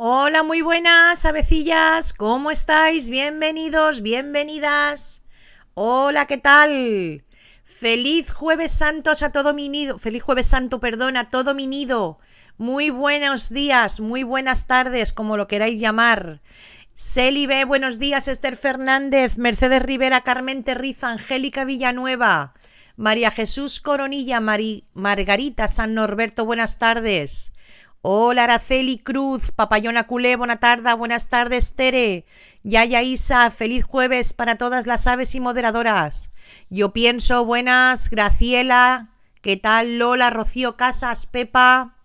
Hola, muy buenas, abecillas. ¿Cómo estáis? Bienvenidos, bienvenidas. Hola, ¿qué tal? Feliz jueves santos a todo mi nido. Feliz jueves santo, perdón, a todo mi nido. Muy buenos días, muy buenas tardes, como lo queráis llamar. Celibe, buenos días, Esther Fernández, Mercedes Rivera, Carmen Terriza, Angélica Villanueva, María Jesús Coronilla, Margarita San Norberto, buenas tardes. Hola, Araceli Cruz, Papayona Culé, buena tarde, buenas tardes, Tere. Yaya Isa, feliz jueves para todas las aves y moderadoras. Yo pienso, buenas, Graciela, ¿qué tal? Lola, Rocío Casas, Pepa,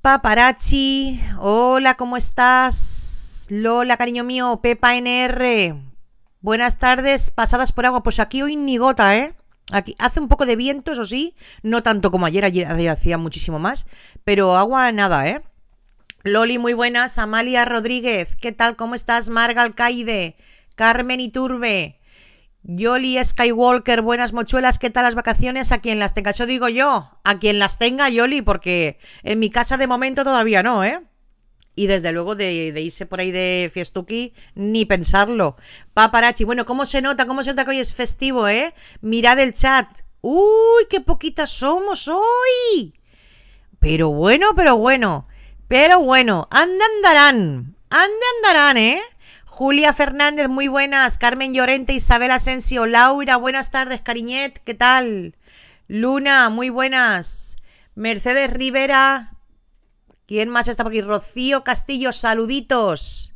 Paparachi, hola, ¿cómo estás? Lola, cariño mío, Pepa NR. Buenas tardes, pasadas por agua. Pues aquí hoy ni gota, ¿eh? Aquí hace un poco de viento, eso sí, no tanto como ayer, ayer, hacía muchísimo más, pero agua nada, ¿eh? Loli, muy buenas. Amalia Rodríguez, ¿qué tal? ¿Cómo estás? Marga Alcaide, Carmen Iturbe, Yoli Skywalker, buenas mochuelas, ¿qué tal las vacaciones? A quien las tenga, eso digo yo, a quien las tenga, Yoli, porque en mi casa de momento todavía no, ¿eh? y desde luego de, irse por ahí de fiestuki, ni pensarlo. Paparachi, bueno, ¿cómo se nota? ¿Cómo se nota que hoy es festivo, eh? Mirad el chat. ¡Uy, qué poquitas somos hoy! Pero bueno, pero bueno, pero bueno, anda andarán, andan andarán, ¿eh? Julia Fernández, muy buenas. Carmen Llorente, Isabel Asensio, Laura, buenas tardes, Cariñet, ¿qué tal? Luna, muy buenas. Mercedes Rivera, ¿Quién más está por aquí? Rocío Castillo, saluditos.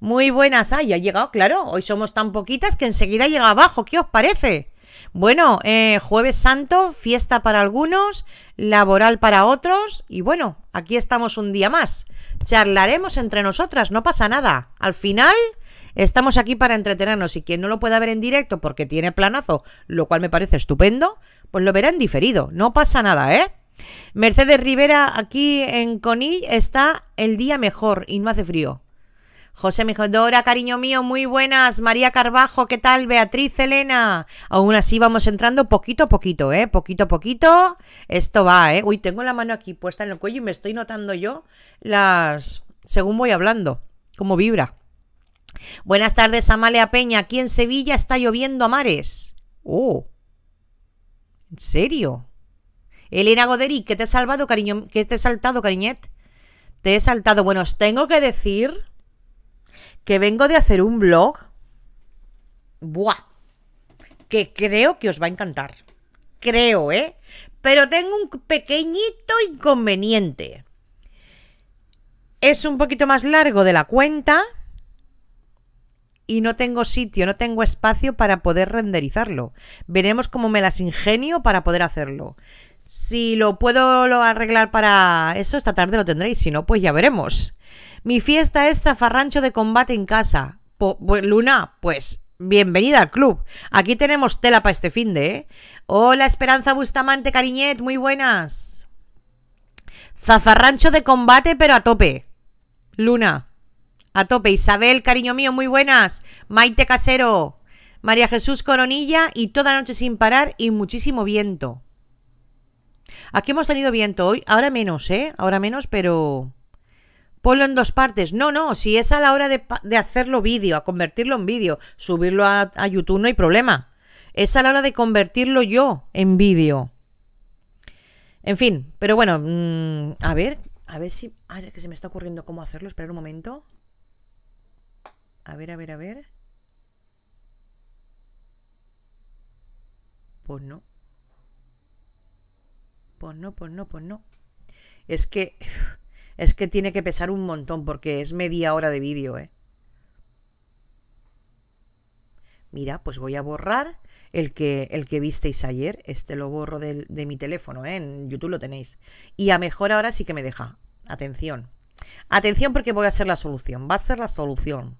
Muy buenas. Ay, ha llegado, claro. Hoy somos tan poquitas que enseguida llega abajo. ¿Qué os parece? Bueno, eh, jueves santo, fiesta para algunos, laboral para otros y bueno, aquí estamos un día más. Charlaremos entre nosotras, no pasa nada. Al final estamos aquí para entretenernos y quien no lo pueda ver en directo porque tiene planazo, lo cual me parece estupendo, pues lo verá en diferido, no pasa nada, ¿eh? Mercedes Rivera, aquí en Conill está el día mejor y no hace frío. José Mijodora, cariño mío, muy buenas. María Carbajo, ¿qué tal? Beatriz, Elena. Aún así vamos entrando poquito a poquito, ¿eh? Poquito a poquito. Esto va, ¿eh? Uy, tengo la mano aquí puesta en el cuello y me estoy notando yo las... según voy hablando, cómo vibra. Buenas tardes, Amalia Peña. Aquí en Sevilla está lloviendo a mares. Oh. ¿En serio? Elena Goderi, que te he salvado, cariño, que te he saltado, cariñet. Te he saltado. Bueno, os tengo que decir que vengo de hacer un blog. Buah. Que creo que os va a encantar. Creo, ¿eh? Pero tengo un pequeñito inconveniente. Es un poquito más largo de la cuenta y no tengo sitio, no tengo espacio para poder renderizarlo. Veremos cómo me las ingenio para poder hacerlo. Si lo puedo lo arreglar para eso, esta tarde lo tendréis. Si no, pues ya veremos. Mi fiesta es zafarrancho de combate en casa. Pues, Luna, pues bienvenida al club. Aquí tenemos tela para este fin de. ¿eh? Hola, Esperanza Bustamante, cariñet, muy buenas. Zafarrancho de combate, pero a tope. Luna, a tope. Isabel, cariño mío, muy buenas. Maite Casero, María Jesús Coronilla y toda noche sin parar y muchísimo viento. Aquí hemos tenido viento hoy, ahora menos, ¿eh? Ahora menos, pero... Ponlo en dos partes. No, no, si es a la hora de, hacerlo vídeo, a convertirlo en vídeo, subirlo a, YouTube no hay problema. Es a la hora de convertirlo yo en vídeo. En fin, pero bueno, mm, a ver, a ver si... Ay, que se me está ocurriendo cómo hacerlo, esperar un momento. A ver, a ver, a ver. Pues no. Pues no, pues no, pues no. Es que. Es que tiene que pesar un montón porque es media hora de vídeo, ¿eh? Mira, pues voy a borrar el que, el que visteis ayer. Este lo borro de, mi teléfono, ¿eh? En YouTube lo tenéis. Y a mejor ahora sí que me deja. Atención. Atención porque voy a ser la solución. Va a ser la solución.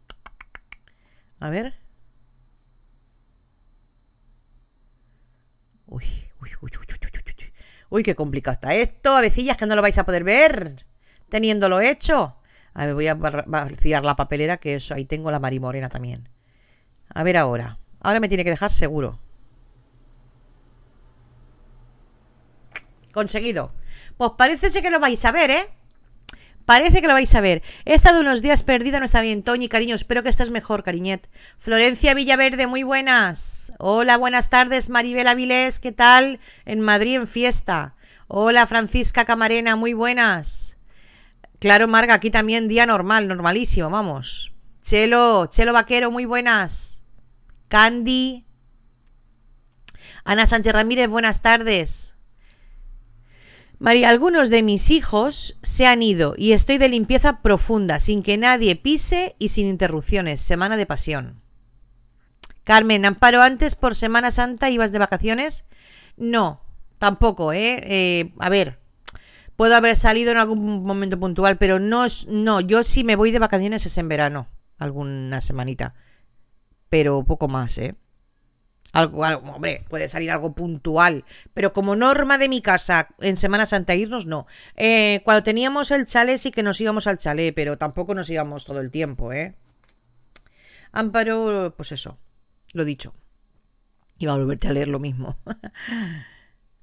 A ver. Uy, uy, uy, uy, uy, uy. Uy, qué complicado está esto, avecillas, que no lo vais a poder ver teniéndolo hecho. A ver, voy a vaciar la papelera, que eso, ahí tengo la marimorena también. A ver ahora. Ahora me tiene que dejar seguro. Conseguido. Pues parece que lo vais a ver, ¿eh? Parece que lo vais a ver. He estado unos días perdida, no está bien, Toñi, cariño. Espero que estés mejor, cariñet. Florencia Villaverde, muy buenas. Hola, buenas tardes, Maribel Avilés, ¿qué tal? En Madrid, en fiesta. Hola, Francisca Camarena, muy buenas. Claro, Marga, aquí también día normal, normalísimo, vamos. Chelo, Chelo Vaquero, muy buenas. Candy. Ana Sánchez Ramírez, buenas tardes. María, algunos de mis hijos se han ido y estoy de limpieza profunda, sin que nadie pise y sin interrupciones. Semana de pasión. Carmen, Amparo, antes por Semana Santa ibas de vacaciones. No, tampoco, ¿eh? eh a ver, puedo haber salido en algún momento puntual, pero no, no, yo sí me voy de vacaciones es en verano, alguna semanita, pero poco más, ¿eh? Algo, hombre, puede salir algo puntual, pero como norma de mi casa, en Semana Santa irnos, no. Eh, cuando teníamos el chalet sí que nos íbamos al chalet, pero tampoco nos íbamos todo el tiempo, ¿eh? Amparo, pues eso, lo dicho. Iba a volverte a leer lo mismo.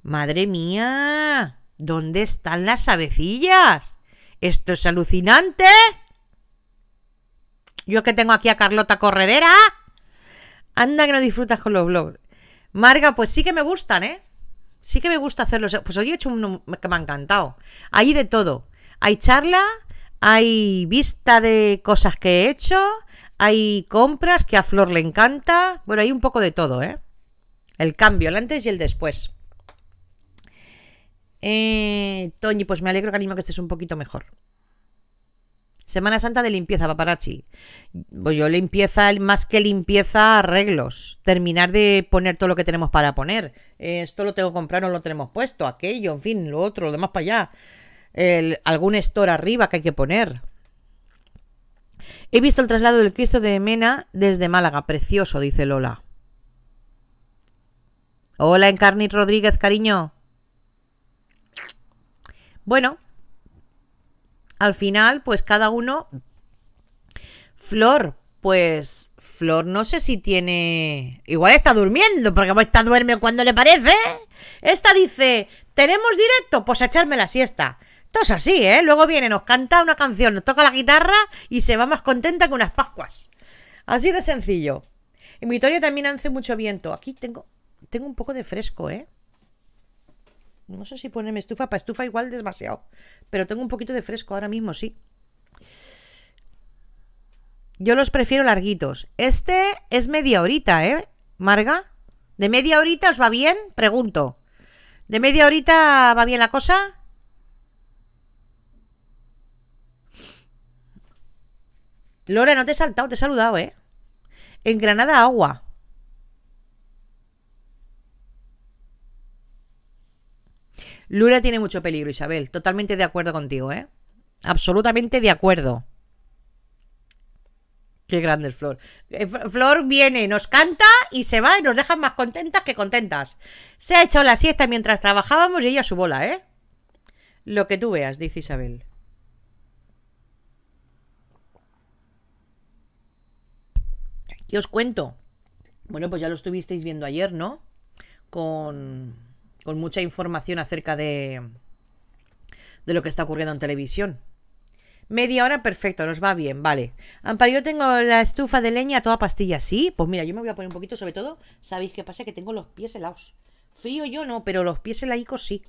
Madre mía, ¿dónde están las avecillas? Esto es alucinante. Yo que tengo aquí a Carlota Corredera. Anda que no disfrutas con los blogs. Marga, pues sí que me gustan, ¿eh? Sí que me gusta hacerlos. Pues hoy he hecho uno que me ha encantado. Hay de todo. Hay charla, hay vista de cosas que he hecho, hay compras que a Flor le encanta. Bueno, hay un poco de todo, ¿eh? El cambio, el antes y el después. Eh, Toñi, pues me alegro, que animo que estés un poquito mejor. Semana Santa de limpieza, paparazzi. Pues yo limpieza, más que limpieza, arreglos. Terminar de poner todo lo que tenemos para poner. esto lo tengo que comprar, no lo tenemos puesto. Aquello, en fin, lo otro, lo demás para allá. algún store arriba que hay que poner. He visto el traslado del Cristo de Mena desde Málaga. Precioso, dice Lola. Hola, Encarnit Rodríguez, cariño. Bueno, al final, pues cada uno... Flor, pues Flor no sé si tiene... Igual está durmiendo, porque pues Está duerme cuando le parece. ¿eh? Esta dice, tenemos directo, pues a echarme la siesta. Todo es así, ¿eh? Luego viene, nos canta una canción, nos toca la guitarra y se va más contenta que unas pascuas. Así de sencillo. En Vitoria también hace mucho viento. Aquí tengo, tengo un poco de fresco, ¿eh? No sé si ponerme estufa. Para estufa igual demasiado. Pero tengo un poquito de fresco ahora mismo, sí. Yo los prefiero larguitos. Este es media horita, ¿eh? Marga. ¿De media horita os va bien? Pregunto. ¿De media horita va bien la cosa? lore no te he saltado, te he saludado, ¿eh? En Granada agua. Luna tiene mucho peligro, Isabel. Totalmente de acuerdo contigo, ¿eh? Absolutamente de acuerdo. Qué grande es Flor. Eh, Flor viene, nos canta y se va y nos deja más contentas que contentas. Se ha echado la siesta mientras trabajábamos y ella su bola, ¿eh? Lo que tú veas, dice Isabel. ¿Qué os cuento? Bueno, pues ya lo estuvisteis viendo ayer, ¿no? Con con mucha información acerca de, de lo que está ocurriendo en televisión. Media hora, perfecto, nos va bien, vale. Amparo, yo tengo la estufa de leña toda pastilla, ¿sí? Pues mira, yo me voy a poner un poquito, sobre todo, ¿sabéis qué pasa? Que tengo los pies helados. Frío yo no, pero los pies helados sí.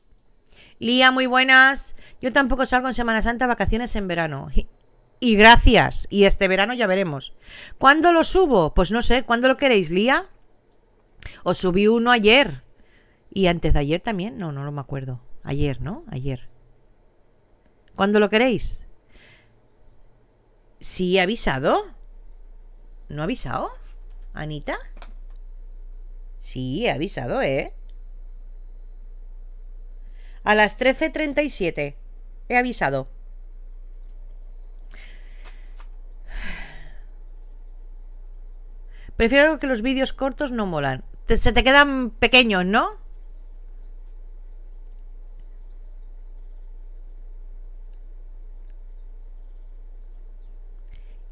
Lía, muy buenas. Yo tampoco salgo en Semana Santa, vacaciones en verano. Y gracias. Y este verano ya veremos. ¿Cuándo lo subo? Pues no sé, ¿cuándo lo queréis, Lía? Os subí uno ayer. Y antes de ayer también, no, no lo me acuerdo. Ayer, ¿no? Ayer. ¿Cuándo lo queréis? ¿Sí he avisado? ¿No ha avisado? ¿Anita? Sí, he avisado, no avisado anita sí he avisado eh A las 13.37. He avisado. Prefiero que los vídeos cortos no molan. se te quedan pequeños, ¿no?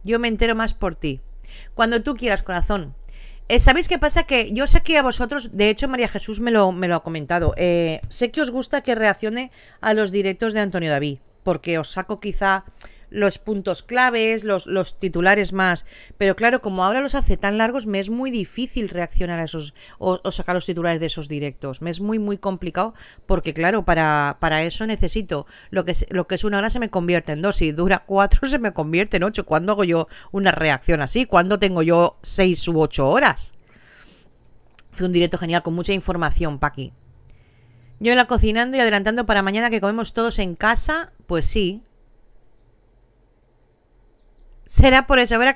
Yo me entero más por ti. Cuando tú quieras, corazón. Eh, ¿Sabéis qué pasa? Que yo sé que a vosotros, de hecho María Jesús me lo, me lo ha comentado, eh, sé que os gusta que reaccione a los directos de Antonio David, porque os saco quizá los puntos claves, los, los titulares más. Pero claro, como ahora los hace tan largos, me es muy difícil reaccionar a esos o, sacar los titulares de esos directos. Me es muy, muy complicado porque claro, para, para eso necesito lo que, es, lo que es una hora se me convierte en dos. Si dura cuatro, se me convierte en ocho. ¿Cuándo hago yo una reacción así? ¿Cuándo tengo yo seis u ocho horas? Fue un directo genial con mucha información, Paqui. Yo en la cocinando y adelantando para mañana que comemos todos en casa, pues sí, Será por eso, verá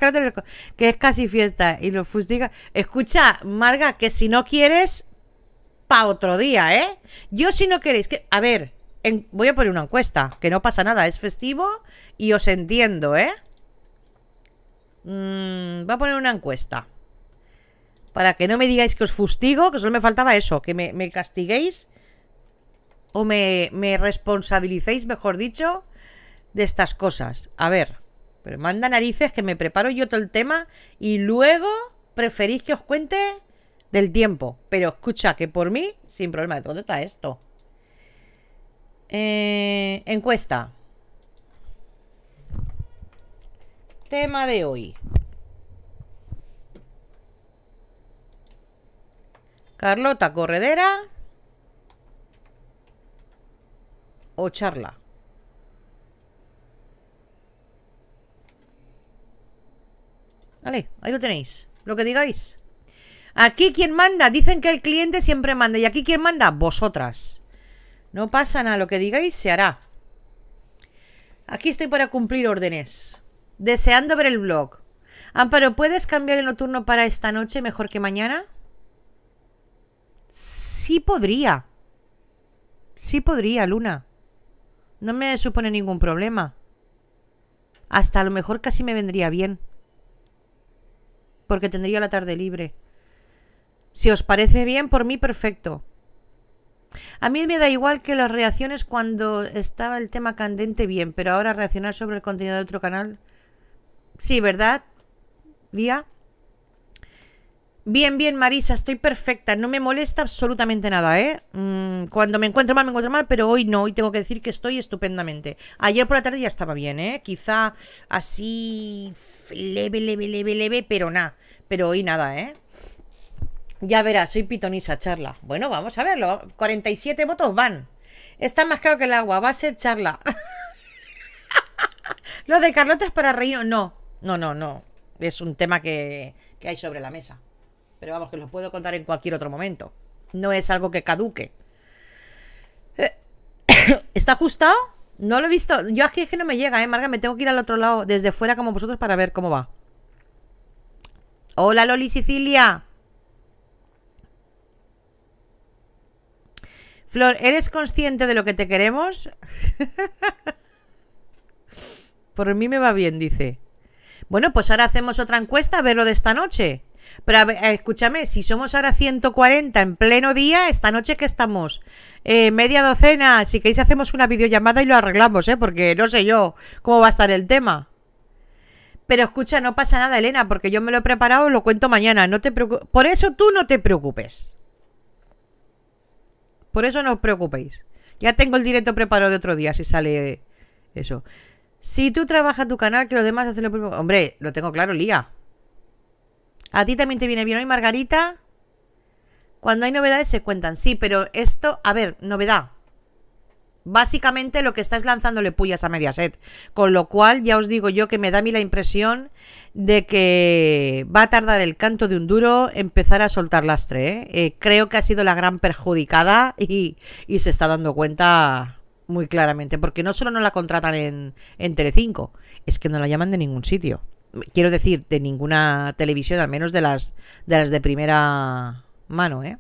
que es casi fiesta y lo fustiga. Escucha, Marga, que si no quieres, pa otro día, ¿eh? Yo si no queréis que... A ver, voy a poner una encuesta, que no pasa nada, es festivo y os entiendo, ¿eh? Mm, voy a poner una encuesta. Para que no me digáis que os fustigo, que solo me faltaba eso, que me, castiguéis o me, me responsabilicéis, mejor dicho, de estas cosas. A ver. Pero manda narices que me preparo yo todo el tema y luego preferís que os cuente del tiempo. Pero escucha, que por mí, sin problema, ¿dónde está esto? Eh, encuesta. Tema de hoy. Carlota Corredera o charla. Vale, ahí lo tenéis. Lo que digáis. Aquí quien manda. Dicen que el cliente siempre manda. ¿Y aquí quien manda? Vosotras. No pasa nada. Lo que digáis se hará. Aquí estoy para cumplir órdenes. Deseando ver el blog. Amparo, ¿puedes cambiar el turno para esta noche mejor que mañana? Sí podría. Sí podría, Luna. No me supone ningún problema. Hasta a lo mejor casi me vendría bien porque tendría la tarde libre. Si os parece bien, por mí perfecto. A mí me da igual que las reacciones cuando estaba el tema candente bien, pero ahora reaccionar sobre el contenido de otro canal. Sí, ¿verdad? Día. Bien, bien, Marisa, estoy perfecta. No me molesta absolutamente nada, ¿eh? Mm, cuando me encuentro mal, me encuentro mal, pero hoy no. Hoy tengo que decir que estoy estupendamente. Ayer por la tarde ya estaba bien, ¿eh? Quizá así leve, leve, leve, leve, pero nada. Pero hoy nada, ¿eh? Ya verás, soy pitonisa, charla. Bueno, vamos a verlo. 47 votos van. Está más caro que el agua. Va a ser charla. Lo de Carlota es para reino. No, no, no, no. Es un tema que, que hay sobre la mesa. Pero vamos, que lo puedo contar en cualquier otro momento. No es algo que caduque. ¿Está ajustado? No lo he visto. Yo aquí es que no me llega, ¿eh, Marga? Me tengo que ir al otro lado, desde fuera como vosotros, para ver cómo va. Hola, Loli Sicilia. Flor, ¿eres consciente de lo que te queremos? Por mí me va bien, dice. Bueno, pues ahora hacemos otra encuesta a ver lo de esta noche. Pero eh, escúchame, si somos ahora 140 en pleno día, esta noche que estamos, eh, media docena, si queréis hacemos una videollamada y lo arreglamos, ¿eh? Porque no sé yo cómo va a estar el tema. Pero escucha, no pasa nada, Elena, porque yo me lo he preparado, lo cuento mañana, no te Por eso tú no te preocupes. Por eso no os preocupéis. Ya tengo el directo preparado de otro día, si sale eso. Si tú trabajas tu canal, que los demás hacen lo propio. Hombre, lo tengo claro, Lía. A ti también te viene bien hoy, Margarita. Cuando hay novedades se cuentan, sí, pero esto, a ver, novedad. Básicamente lo que estáis lanzándole pullas a Mediaset, con lo cual ya os digo yo que me da a mí la impresión de que va a tardar el canto de un duro empezar a soltar lastre. ¿eh? Eh, creo que ha sido la gran perjudicada y, se está dando cuenta muy claramente, porque no solo no la contratan en, en Telecinco, es que no la llaman de ningún sitio quiero decir, de ninguna televisión, al menos de las de, las de primera mano, ¿eh?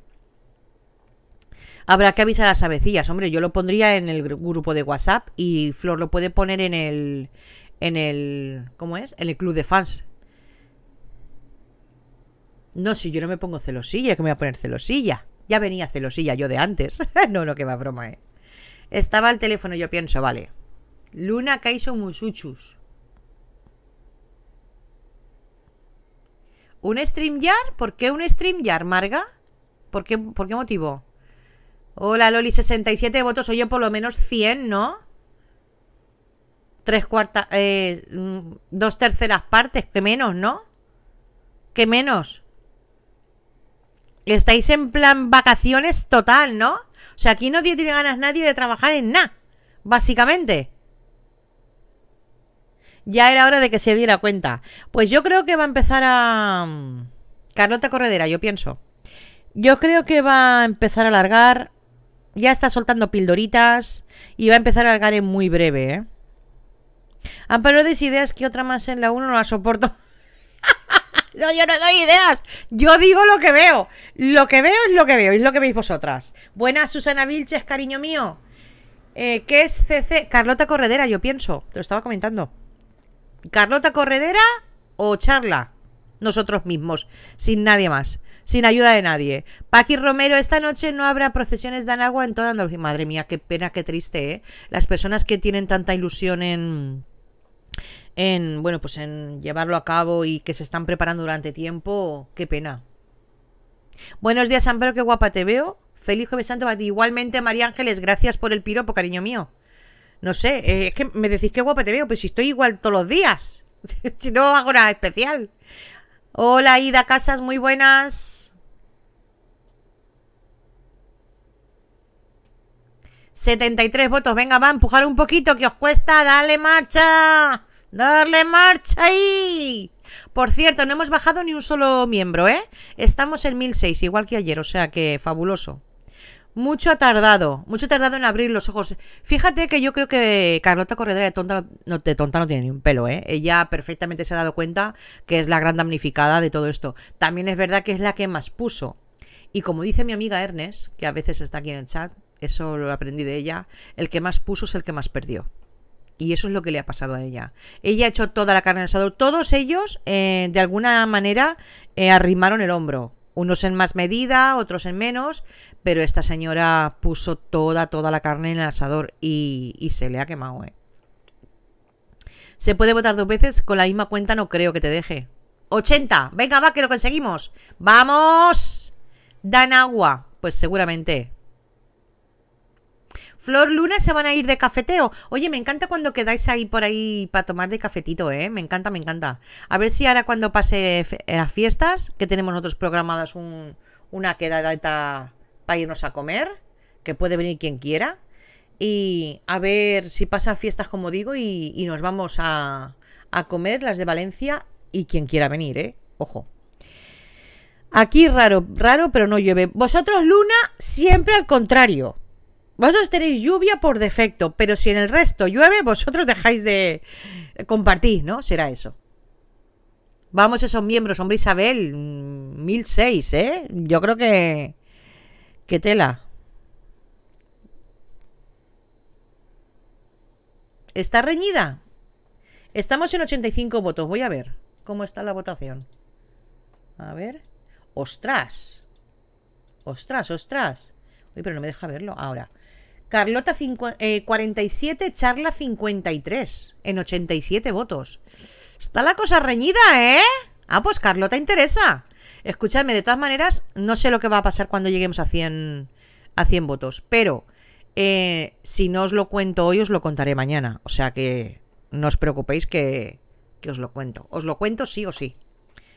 Habrá que avisar a las abecillas, hombre, yo lo pondría en el grupo de WhatsApp y Flor lo puede poner en el en el ¿cómo es? En el club de fans. No, si yo no me pongo celosilla, que me voy a poner celosilla. Ya venía celosilla yo de antes. no, no, que va broma, ¿eh? Estaba el teléfono, yo pienso, vale. Luna Kaiso Musuchus. ¿Un StreamYard? ¿Por qué un StreamYard, Marga? ¿Por qué, ¿Por qué motivo? Hola, Loli, 67 votos. Oye, por lo menos 100, ¿no? Tres cuartas... Eh, mm, dos terceras partes. Que menos, ¿no? ¿Qué menos. Estáis en plan vacaciones total, ¿no? O sea, aquí no tiene ganas nadie de trabajar en nada, básicamente. Ya era hora de que se diera cuenta. Pues yo creo que va a empezar a... Mm, Carlota Corredera, yo pienso. Yo creo que va a empezar a alargar. Ya está soltando pildoritas y va a empezar a largar en muy breve, ¿eh? Amparo de ideas que otra más en la 1 no la soporto. no, yo no doy ideas. Yo digo lo que veo. Lo que veo es lo que veo, es lo que veis vosotras. Buenas, Susana Vilches, cariño mío. Eh, ¿Qué es CC? Carlota Corredera, yo pienso. Te lo estaba comentando. Carlota Corredera o charla nosotros mismos, sin nadie más, sin ayuda de nadie. Paqui Romero, esta noche no habrá procesiones de agua en toda Andalucía. Madre mía, qué pena, qué triste, ¿eh? Las personas que tienen tanta ilusión en en bueno, pues en llevarlo a cabo y que se están preparando durante tiempo, qué pena. Buenos días, Pedro, qué guapa te veo. Feliz jueves santo para ti. Igualmente, María Ángeles, gracias por el piropo, cariño mío. No sé, eh, es que me decís que guapa te veo, pero si estoy igual todos los días. si no hago nada especial. Hola Ida Casas, muy buenas. ¡73 votos! Venga, va, empujar un poquito, que os cuesta. ¡Dale marcha! ¡Darle marcha ahí! Por cierto, no hemos bajado ni un solo miembro, ¿eh? Estamos en 1006, igual que ayer, o sea que fabuloso. Mucho ha tardado, mucho ha tardado en abrir los ojos. Fíjate que yo creo que Carlota Corredera de tonta no, de tonta no tiene ni un pelo, ¿eh? Ella perfectamente se ha dado cuenta que es la gran damnificada de todo esto. También es verdad que es la que más puso. Y como dice mi amiga Ernest, que a veces está aquí en el chat, eso lo aprendí de ella, el que más puso es el que más perdió. Y eso es lo que le ha pasado a ella. Ella ha hecho toda la carne al asador. Todos ellos, eh, de alguna manera, eh, arrimaron el hombro unos en más medida, otros en menos, pero esta señora puso toda, toda la carne en el asador y, se le ha quemado, ¿eh? Se puede votar dos veces, con la misma cuenta no creo que te deje. 80, venga, va, que lo conseguimos. Vamos. Dan agua, pues seguramente. Flor Luna se van a ir de cafeteo. Oye, me encanta cuando quedáis ahí por ahí para tomar de cafetito, ¿eh? Me encanta, me encanta. A ver si ahora cuando pase eh, las fiestas, que tenemos nosotros programadas un, una quedadita para irnos a comer, que puede venir quien quiera. Y a ver si pasa fiestas, como digo, y, nos vamos a, a comer las de Valencia y quien quiera venir, ¿eh? Ojo. Aquí raro, raro, pero no llueve. Vosotros, Luna, siempre al contrario. Vosotros tenéis lluvia por defecto, pero si en el resto llueve, vosotros dejáis de compartir, ¿no? Será eso. Vamos esos miembros, hombre Isabel, 1006, mm, ¿eh? Yo creo que... ¡Qué tela! ¿Está reñida? Estamos en 85 votos. Voy a ver cómo está la votación. A ver. ¡Ostras! ¡Ostras, ostras! pero no me deja verlo ahora. Carlota 47, eh, Charla 53, en 87 votos. Está la cosa reñida, ¿eh? Ah, pues Carlota interesa. Escúchame, de todas maneras, no sé lo que va a pasar cuando lleguemos a 100, a 100 votos, pero eh, si no os lo cuento hoy, os lo contaré mañana. O sea que no os preocupéis que, que os lo cuento. Os lo cuento sí o sí.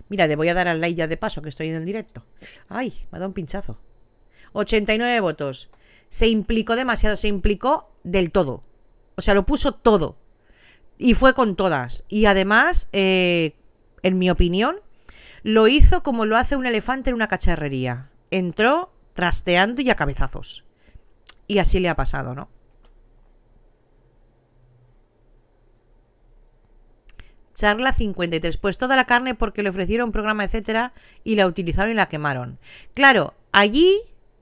Mira, le voy a dar al like ya de paso, que estoy en el directo. Ay, me ha dado un pinchazo. 89 votos. Se implicó demasiado, se implicó del todo. O sea, lo puso todo. Y fue con todas. Y además, eh, en mi opinión, lo hizo como lo hace un elefante en una cacharrería. Entró trasteando y a cabezazos. Y así le ha pasado, ¿no? Charla 53. Pues toda la carne porque le ofrecieron un programa, etcétera, y la utilizaron y la quemaron. Claro, allí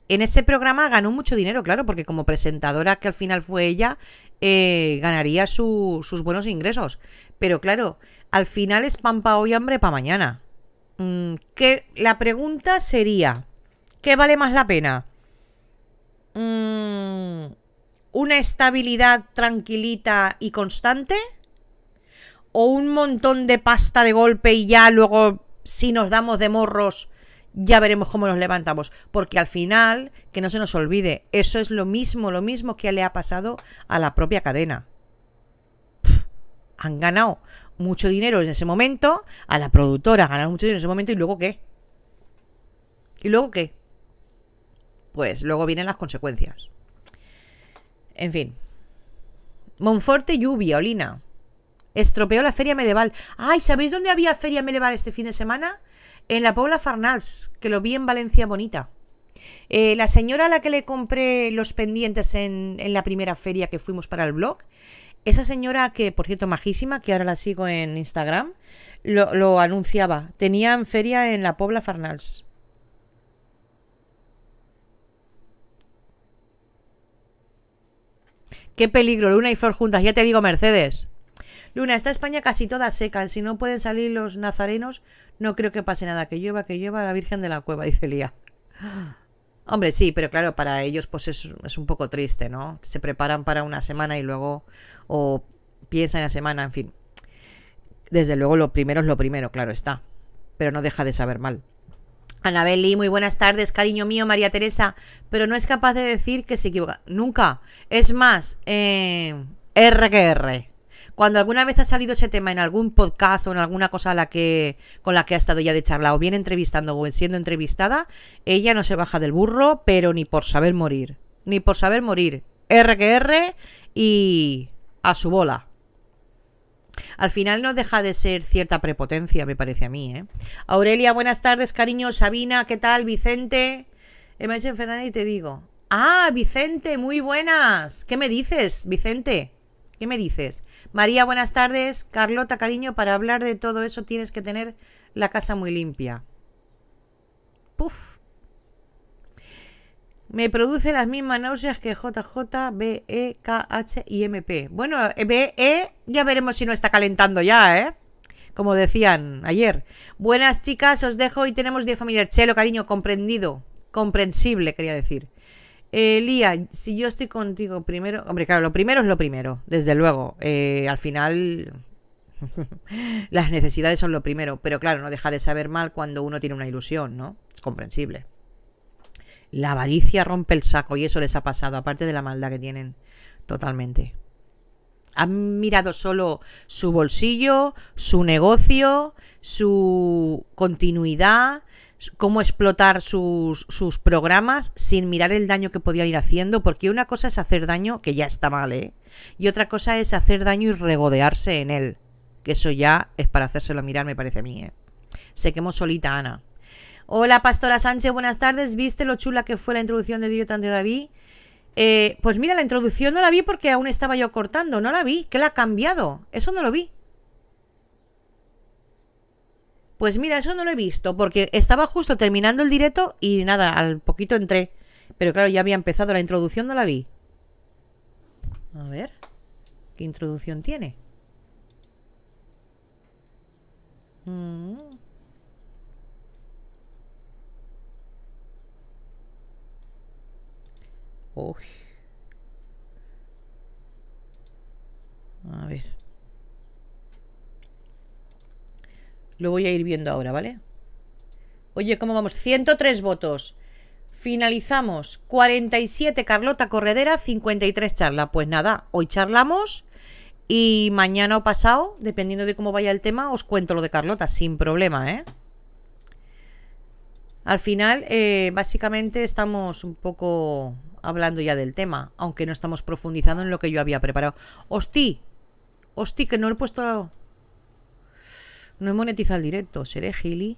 en ese programa ganó mucho dinero, claro, porque como presentadora que al final fue ella, eh, ganaría sus buenos ingresos. Pero claro, al final es pampa hoy, hambre para mañana. Mm, que la pregunta sería, ¿qué vale más la pena? Mm, ¿Una estabilidad tranquilita y constante? ¿O un montón de pasta de golpe y ya luego, si nos damos de morros, ya veremos cómo nos levantamos, porque al final, que no se nos olvide, eso es lo mismo, lo mismo que le ha pasado a la propia cadena. han ganado mucho dinero en ese momento, a la productora ganado mucho dinero en ese momento, ¿y luego qué? ¿Y luego qué? Pues luego vienen las consecuencias. En fin. Monforte lluvia, Olina. Estropeó la feria medieval. ¡Ay! ¿Sabéis dónde había feria medieval este fin de semana? En la Pobla Farnals, que lo vi en Valencia Bonita. Eh, la señora a la que le compré los pendientes en, en, la primera feria que fuimos para el blog, esa señora que, por cierto, majísima, que ahora la sigo en Instagram, lo, lo anunciaba. Tenían feria en la Pobla Farnals. Qué peligro, Luna y Flor juntas. Ya te digo, Mercedes. Luna, está España casi toda seca. Si no pueden salir los nazarenos, no creo que pase nada. Que llueva, que llueva la Virgen de la Cueva, dice Lía. Hombre, sí, pero claro, para ellos pues es, es, un poco triste, ¿no? Se preparan para una semana y luego, o piensan en la semana, en fin. Desde luego lo primero es lo primero, claro está, pero no deja de saber mal. Anabeli, muy buenas tardes, cariño mío, María Teresa, pero no es capaz de decir que se equivoca. Nunca. Es más, eh, R que R. Cuando alguna vez ha salido ese tema en algún podcast o en alguna cosa la que, con la que ha estado ya de charla o bien entrevistando o siendo entrevistada, ella no se baja del burro, pero ni por saber morir. Ni por saber morir. R que R y a su bola. Al final no deja de ser cierta prepotencia, me parece a mí. ¿eh? Aurelia, buenas tardes, cariño. Sabina, ¿qué tal? Vicente. en Fernández y te digo. Ah, Vicente, muy buenas. ¿Qué me dices, Vicente? ¿Qué me dices? María, buenas tardes. Carlota, cariño, para hablar de todo eso tienes que tener la casa muy limpia. Puf. Me produce las mismas náuseas que JJ, B, e, kh y MP. Bueno, eh, be, ya veremos si no está calentando ya, ¿eh? Como decían ayer. Buenas chicas, os dejo y tenemos 10 familiares. Chelo, cariño, comprendido. Comprensible, quería decir. Eh, si yo estoy contigo primero, hombre, claro, lo primero es lo primero, desde luego. Eh, al final, las necesidades son lo primero, pero claro, no deja de saber mal cuando uno tiene una ilusión, ¿no? Es comprensible. La avaricia rompe el saco y eso les ha pasado, aparte de la maldad que tienen totalmente. Han mirado solo su bolsillo, su negocio, su continuidad, cómo explotar sus, sus programas sin mirar el daño que podían ir haciendo, porque una cosa es hacer daño, que ya está mal, ¿eh? Y otra cosa es hacer daño y regodearse en él, que eso ya es para hacérselo mirar, me parece a mí, ¿eh? quemó solita, Ana. Hola, Pastora Sánchez, buenas tardes. ¿Viste lo chula que fue la introducción de Dios ante David? Eh, pues mira, la introducción no la vi porque aún estaba yo cortando, no la vi, que la ha cambiado, eso no lo vi. Pues mira, eso no lo he visto, porque estaba justo terminando el directo y nada, al poquito entré. Pero claro, ya había empezado la introducción, no la vi. A ver, ¿qué introducción tiene? Mm. Uy. Lo voy a ir viendo ahora, ¿vale? Oye, ¿cómo vamos? 103 votos. Finalizamos. 47 Carlota Corredera, 53 charla. Pues nada, hoy charlamos y mañana o pasado, dependiendo de cómo vaya el tema, os cuento lo de Carlota, sin problema, ¿eh? Al final, eh, básicamente estamos un poco hablando ya del tema, aunque no estamos profundizando en lo que yo había preparado. Hosti, hosti, que no he puesto no he monetizado el directo, seré gili.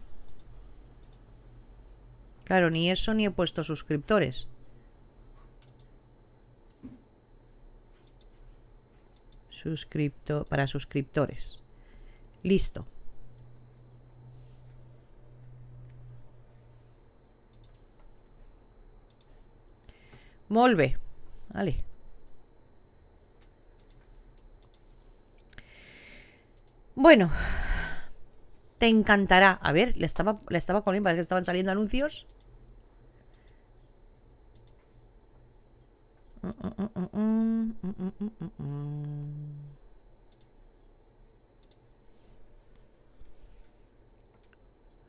Claro, ni eso ni he puesto suscriptores. Suscripto para suscriptores. Listo. Molve. Vale. Bueno, te encantará. A ver, le estaba, le estaba con parece que estaban saliendo anuncios.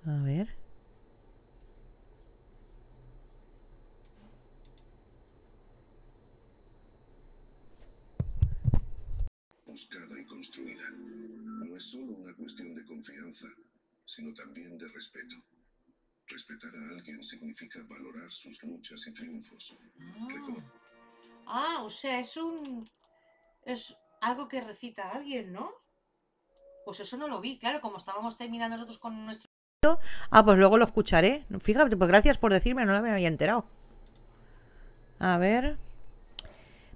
A ver solo una cuestión de confianza, sino también de respeto. Respetar a alguien significa valorar sus luchas y triunfos. Ah. ah, o sea, es un... Es algo que recita alguien, ¿no? Pues eso no lo vi, claro, como estábamos terminando nosotros con nuestro... Ah, pues luego lo escucharé. Fíjate, pues gracias por decirme, no me había enterado. A ver...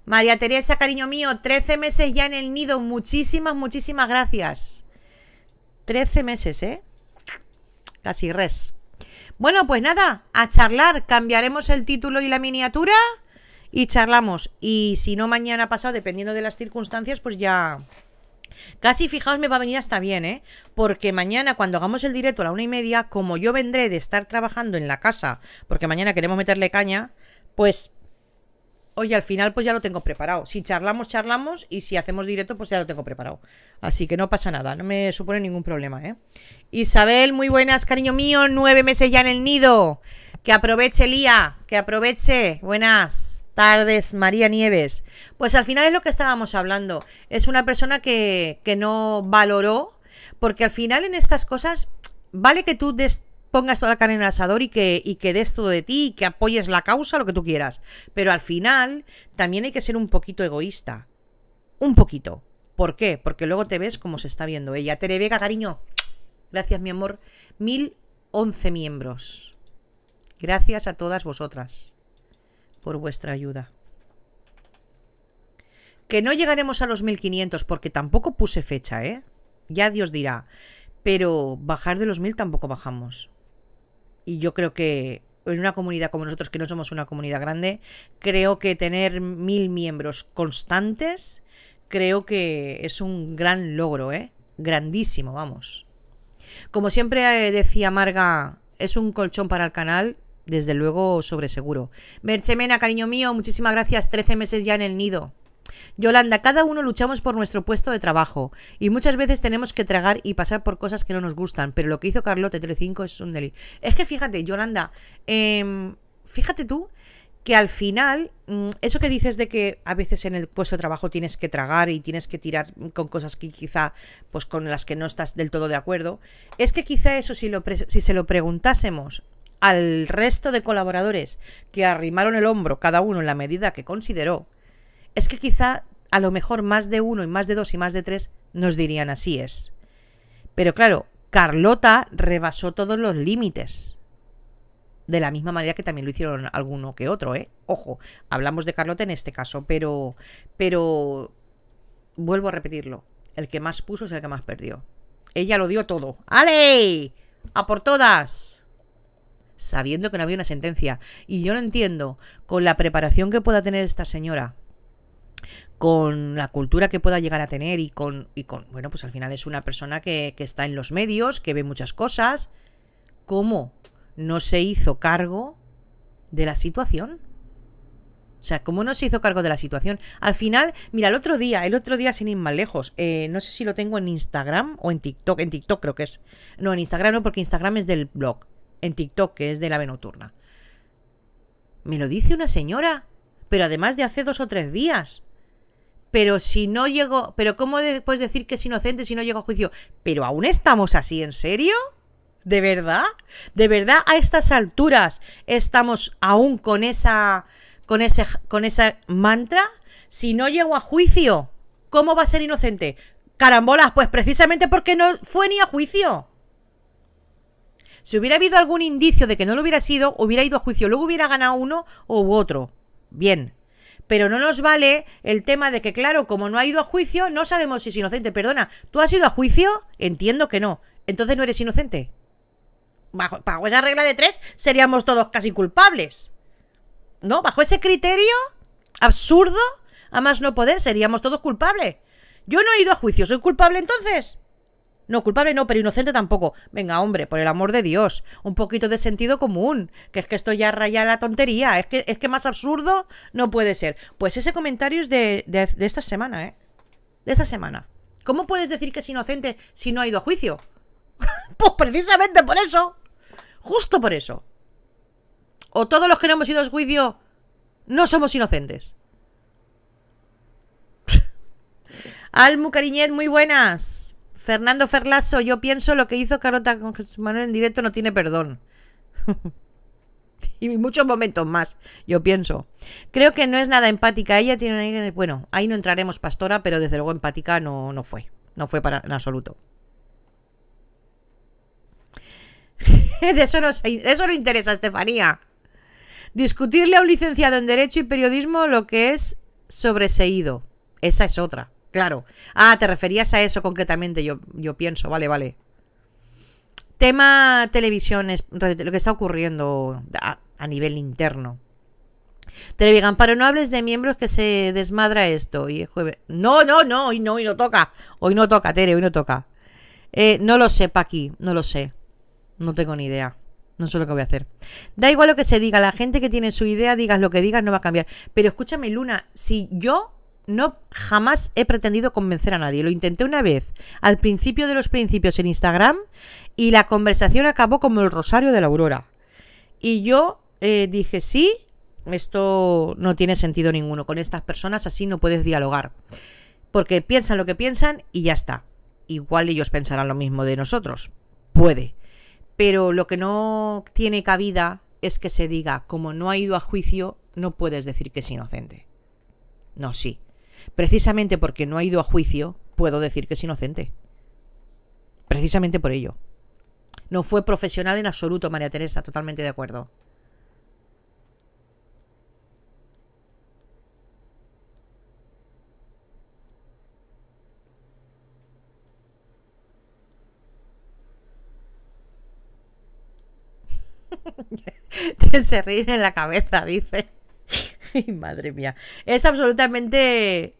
María Teresa, cariño mío, 13 meses ya en el nido. Muchísimas, muchísimas gracias. 13 meses, ¿eh? Casi res. Bueno, pues nada, a charlar. Cambiaremos el título y la miniatura y charlamos. Y si no mañana pasado, dependiendo de las circunstancias, pues ya... Casi fijaos, me va a venir hasta bien, ¿eh? Porque mañana, cuando hagamos el directo a la una y media, como yo vendré de estar trabajando en la casa, porque mañana queremos meterle caña, pues oye, al final pues ya lo tengo preparado. Si charlamos, charlamos y si hacemos directo pues ya lo tengo preparado. Así que no pasa nada, no me supone ningún problema, ¿eh? Isabel, muy buenas, cariño mío, nueve meses ya en el nido. Que aproveche, Lía, que aproveche. Buenas tardes, María Nieves. Pues al final es lo que estábamos hablando. Es una persona que, que no valoró, porque al final en estas cosas, vale que tú des pongas toda la carne en el asador y que, y des todo de ti y que apoyes la causa, lo que tú quieras. Pero al final también hay que ser un poquito egoísta. Un poquito. ¿Por qué? Porque luego te ves como se está viendo ella. Tere Vega, cariño. Gracias, mi amor. Mil once miembros. Gracias a todas vosotras por vuestra ayuda. Que no llegaremos a los 1500 porque tampoco puse fecha, ¿eh? Ya Dios dirá. Pero bajar de los 1000 tampoco bajamos y yo creo que en una comunidad como nosotros, que no somos una comunidad grande, creo que tener mil miembros constantes, creo que es un gran logro, ¿eh? Grandísimo, vamos. Como siempre eh, decía Marga, es un colchón para el canal, desde luego sobre seguro. Merchemena, cariño mío, muchísimas gracias, 13 meses ya en el nido. Yolanda, cada uno luchamos por nuestro puesto de trabajo y muchas veces tenemos que tragar y pasar por cosas que no nos gustan, pero lo que hizo Carlote 35 es un delito. Es que fíjate, Yolanda, em, fíjate tú que al final, mm, eso que dices de que a veces en el puesto de trabajo tienes que tragar y tienes que tirar con cosas que quizá, pues con las que no estás del todo de acuerdo, es que quizá eso si, si se lo preguntásemos al resto de colaboradores que arrimaron el hombro cada uno en la medida que consideró, es que quizá a lo mejor más de uno y más de dos y más de tres nos dirían así es. Pero claro, Carlota rebasó todos los límites. De la misma manera que también lo hicieron alguno que otro, ¿eh? Ojo, hablamos de Carlota en este caso, pero. Pero. Vuelvo a repetirlo. El que más puso es el que más perdió. Ella lo dio todo. ¡Ale! ¡A por todas! Sabiendo que no había una sentencia. Y yo no entiendo, con la preparación que pueda tener esta señora, con la cultura que pueda llegar a tener y con, y con bueno, pues al final es una persona que, está en los medios, que ve muchas cosas, ¿cómo no se hizo cargo de la situación? O sea, ¿cómo no se hizo cargo de la situación? Al final, mira, el otro día, el otro día sin ir más lejos, eh, no sé si lo tengo en Instagram o en TikTok, en TikTok creo que es. No, en Instagram no, porque Instagram es del blog, en TikTok que es de la nocturna. Me lo dice una señora, pero además de hace dos o tres días pero si no llegó... pero ¿cómo puedes decir que es inocente si no llegó a juicio? Pero aún estamos así, ¿en serio? ¿De verdad? ¿De verdad a estas alturas estamos aún con esa con ese con esa mantra? Si no llego a juicio, ¿cómo va a ser inocente? Carambolas, pues precisamente porque no fue ni a juicio. Si hubiera habido algún indicio de que no lo hubiera sido, hubiera ido a juicio, luego hubiera ganado uno u otro. Bien, pero no nos vale el tema de que, claro, como no ha ido a juicio, no sabemos si es inocente. Perdona, ¿tú has ido a juicio? Entiendo que no. Entonces no eres inocente. Bajo, esa regla de tres, seríamos todos casi culpables. ¿No? Bajo ese criterio absurdo, a más no poder, seríamos todos culpables. Yo no he ido a juicio, ¿soy culpable entonces? No, culpable no, pero inocente tampoco. Venga, hombre, por el amor de Dios. Un poquito de sentido común. Que es que esto ya raya la tontería. Es que, es que más absurdo no puede ser. Pues ese comentario es de, esta semana, ¿eh? De esta semana. ¿Cómo puedes decir que es inocente si no ha ido a juicio? pues precisamente por eso. Justo por eso. O todos los que no hemos ido a juicio no somos inocentes. Almu Cariñez, muy buenas. Fernando Ferlaso, yo pienso lo que hizo Carota con Jesús Manuel en directo no tiene perdón. y muchos momentos más, yo pienso. Creo que no es nada empática. Ella tiene Bueno, ahí no entraremos, pastora, pero desde luego empática no, no fue. No fue para en absoluto. eso no, de eso no interesa, Estefanía. Discutirle a un licenciado en Derecho y Periodismo lo que es sobreseído. Esa es otra. Claro. Ah, te referías a eso concretamente, yo, yo pienso. Vale, vale. Tema televisión, lo que está ocurriendo a, nivel interno. Televigan, pero no hables de miembros que se desmadra esto. y No, no, no, hoy no, hoy no toca. Hoy no toca, Tere, hoy no toca. Eh, no lo sé, Paqui, no lo sé. No tengo ni idea. No sé lo que voy a hacer. Da igual lo que se diga, la gente que tiene su idea, digas lo que digas, no va a cambiar. Pero escúchame, Luna, si yo no jamás he pretendido convencer a nadie. Lo intenté una vez, al principio de los principios en Instagram, y la conversación acabó como el rosario de la aurora. Y yo eh, dije, sí, esto no tiene sentido ninguno. Con estas personas así no puedes dialogar. Porque piensan lo que piensan y ya está. Igual ellos pensarán lo mismo de nosotros. Puede. Pero lo que no tiene cabida es que se diga, como no ha ido a juicio, no puedes decir que es inocente. No, sí, precisamente porque no ha ido a juicio, puedo decir que es inocente. Precisamente por ello. No fue profesional en absoluto, María Teresa, totalmente de acuerdo. Se ríen en la cabeza, dice. madre mía. Es absolutamente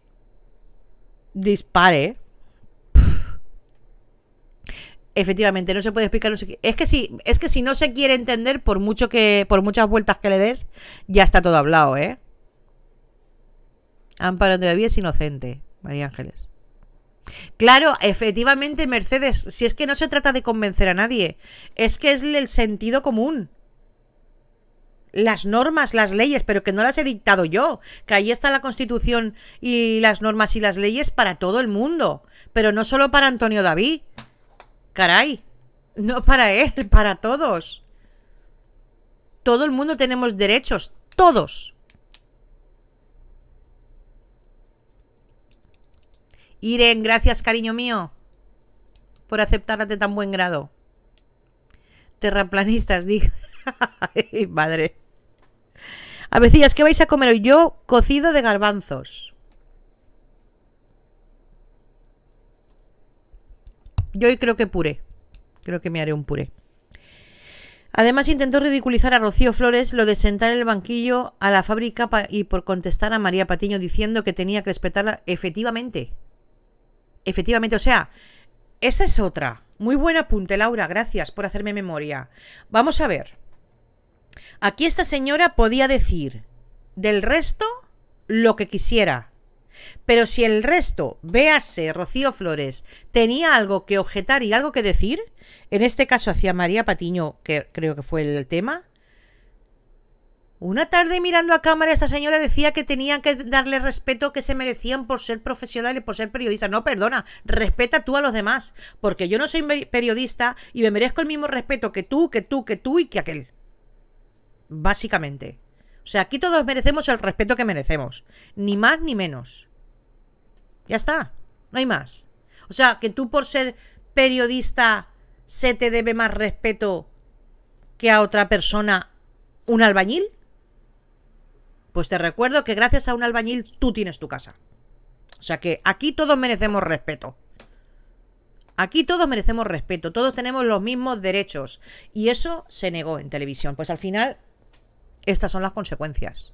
dispare. Efectivamente, no se puede explicar. es, que si, es que si no se quiere entender, por mucho que. por muchas vueltas que le des, ya está todo hablado, ¿eh? Amparo todavía es inocente, María Ángeles. Claro, efectivamente, Mercedes, si es que no se trata de convencer a nadie, es que es el sentido común las normas, las leyes, pero que no las he dictado yo, que ahí está la Constitución y las normas y las leyes para todo el mundo, pero no solo para Antonio David. Caray, no para él, para todos. Todo el mundo tenemos derechos, todos. Irene, gracias cariño mío por aceptarte tan buen grado. Terraplanistas, dije. madre. Avecillas, ¿qué vais a comer hoy? Yo cocido de garbanzos. Yo hoy creo que puré. Creo que me haré un puré. Además intentó ridiculizar a Rocío Flores lo de sentar el banquillo a la fábrica y por contestar a María Patiño diciendo que tenía que respetarla efectivamente. Efectivamente, o sea, esa es otra. Muy buen apunte, Laura. Gracias por hacerme memoria. Vamos a ver. Aquí esta señora podía decir del resto lo que quisiera. Pero si el resto, véase, Rocío Flores, tenía algo que objetar y algo que decir, en este caso hacia María Patiño, que creo que fue el tema, una tarde mirando a cámara esta señora decía que tenían que darle respeto que se merecían por ser profesionales, por ser periodistas. No, perdona, respeta tú a los demás, porque yo no soy periodista y me merezco el mismo respeto que tú, que tú, que tú y que aquel básicamente. O sea, aquí todos merecemos el respeto que merecemos, ni más ni menos. Ya está, no hay más. O sea, que tú por ser periodista se te debe más respeto que a otra persona, un albañil. Pues te recuerdo que gracias a un albañil tú tienes tu casa. O sea que aquí todos merecemos respeto. Aquí todos merecemos respeto, todos tenemos los mismos derechos. Y eso se negó en televisión. Pues al final estas son las consecuencias.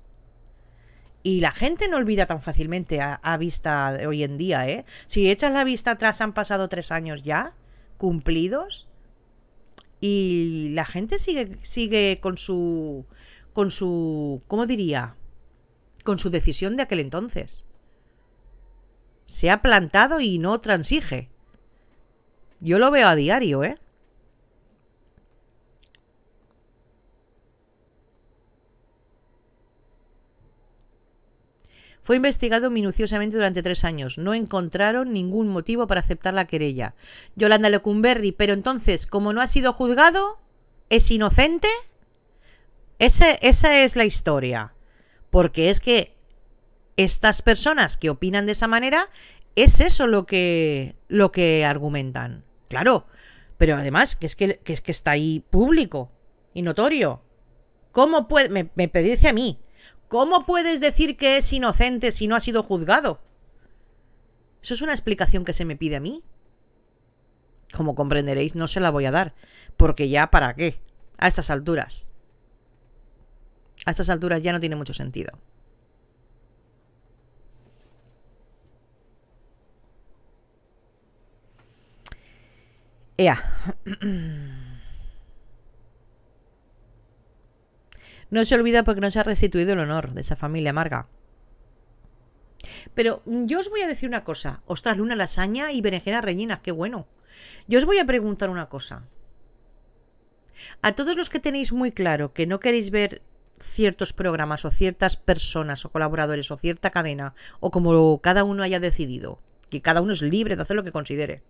Y la gente no olvida tan fácilmente a, vista de hoy en día, ¿eh? Si echas la vista atrás, han pasado tres años ya, cumplidos, y la gente sigue, sigue con su. con su. ¿cómo diría? con su decisión de aquel entonces. Se ha plantado y no transige. Yo lo veo a diario, ¿eh? Fue investigado minuciosamente durante tres años. No encontraron ningún motivo para aceptar la querella. Yolanda Lecumberri, pero entonces, como no ha sido juzgado, ¿es inocente? Ese, esa es la historia. Porque es que estas personas que opinan de esa manera, es eso lo que, lo que argumentan. Claro, pero además que es que, es que está ahí público y notorio. ¿Cómo puede.? Me, me a mí. ¿Cómo puedes decir que es inocente si no ha sido juzgado? Eso es una explicación que se me pide a mí. Como comprenderéis, no se la voy a dar, porque ya para qué, a estas alturas. A estas alturas ya no tiene mucho sentido. Ea. No se olvida porque no se ha restituido el honor de esa familia amarga. Pero mm, yo os voy a decir una cosa. Ostras, luna lasaña y berenjena Reñina, qué bueno. Yo os voy a preguntar una cosa. A todos los que tenéis muy claro que no queréis ver ciertos programas o ciertas personas o colaboradores o cierta cadena o como cada uno haya decidido, que cada uno es libre de hacer lo que considere.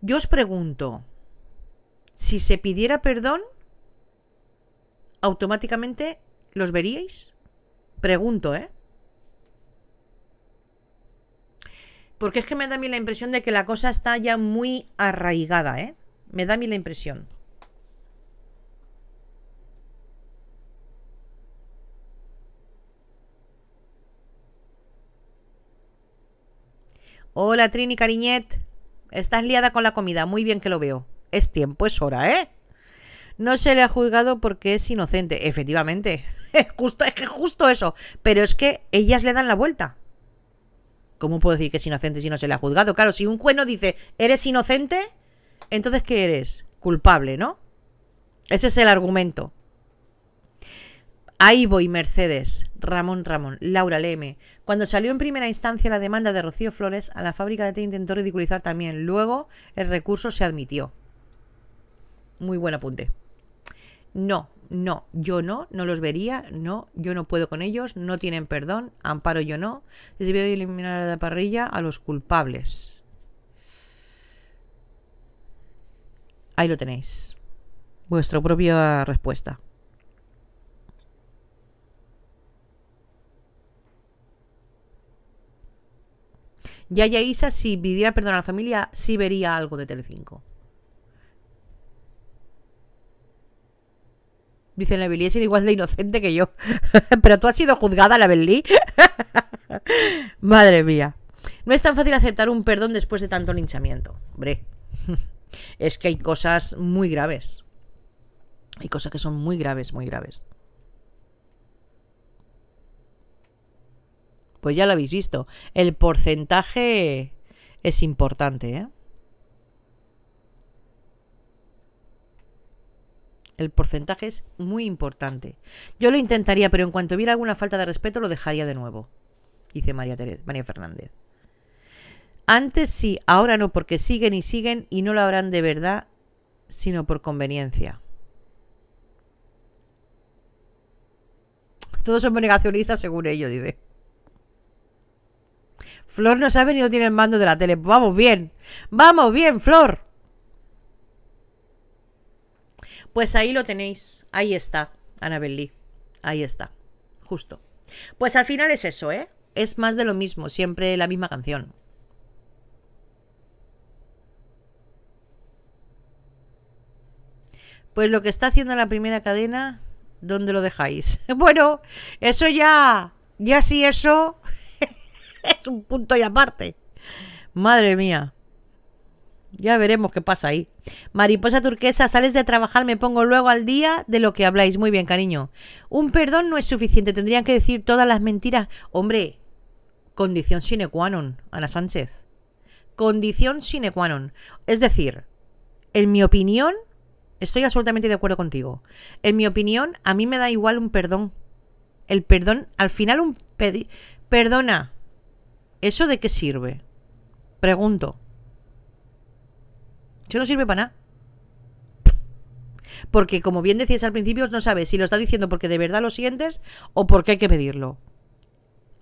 Yo os pregunto, si se pidiera perdón, automáticamente los veríais? Pregunto, ¿eh? Porque es que me da a mí la impresión de que la cosa está ya muy arraigada, ¿eh? Me da a mí la impresión. Hola Trini Cariñet. Estás liada con la comida. Muy bien que lo veo. Es tiempo, es hora, ¿eh? no se le ha juzgado porque es inocente. Efectivamente, es justo, es que justo eso. Pero es que ellas le dan la vuelta. ¿Cómo puedo decir que es inocente si no se le ha juzgado? Claro, si un cueno dice, eres inocente, entonces ¿qué eres? Culpable, ¿no? Ese es el argumento. Ahí voy, Mercedes, Ramón Ramón, Laura Lm. Cuando salió en primera instancia la demanda de Rocío Flores, a la fábrica de té intentó ridiculizar también. Luego el recurso se admitió. Muy buen apunte. No, no, yo no, no los vería, no, yo no puedo con ellos, no tienen perdón, amparo yo no. Les a eliminar a la parrilla a los culpables. Ahí lo tenéis. Vuestra propia respuesta. Yaya Isa, si pidiera perdón a la familia, sí vería algo de Telecinco. Dice la Belly, es igual de inocente que yo. Pero tú has sido juzgada, la Belly. Madre mía. No es tan fácil aceptar un perdón después de tanto linchamiento. Hombre, es que hay cosas muy graves. Hay cosas que son muy graves, muy graves. Pues ya lo habéis visto. El porcentaje es importante, ¿eh? El porcentaje es muy importante. Yo lo intentaría, pero en cuanto hubiera alguna falta de respeto lo dejaría de nuevo, dice María, Teresa, María Fernández. Antes sí, ahora no, porque siguen y siguen y no lo harán de verdad, sino por conveniencia. Todos son negacionistas según ellos, dice. Flor no sabe ni tiene el mando de la tele. Vamos bien. Vamos bien, Flor. Pues ahí lo tenéis, ahí está, Anabel Lee, ahí está, justo. Pues al final es eso, ¿eh? Es más de lo mismo, siempre la misma canción. Pues lo que está haciendo la primera cadena, ¿dónde lo dejáis? Bueno, eso ya, ya sí, eso es un punto y aparte. Madre mía. Ya veremos qué pasa ahí. Mariposa turquesa, sales de trabajar, me pongo luego al día de lo que habláis. Muy bien, cariño. Un perdón no es suficiente, tendrían que decir todas las mentiras. Hombre, condición sine qua non, Ana Sánchez. Condición sine qua non. Es decir, en mi opinión, estoy absolutamente de acuerdo contigo. En mi opinión, a mí me da igual un perdón. El perdón, al final un pedi... Perdona, ¿eso de qué sirve? Pregunto. Eso no sirve para nada. Porque como bien decías al principio, no sabes si lo está diciendo porque de verdad lo sientes o porque hay que pedirlo.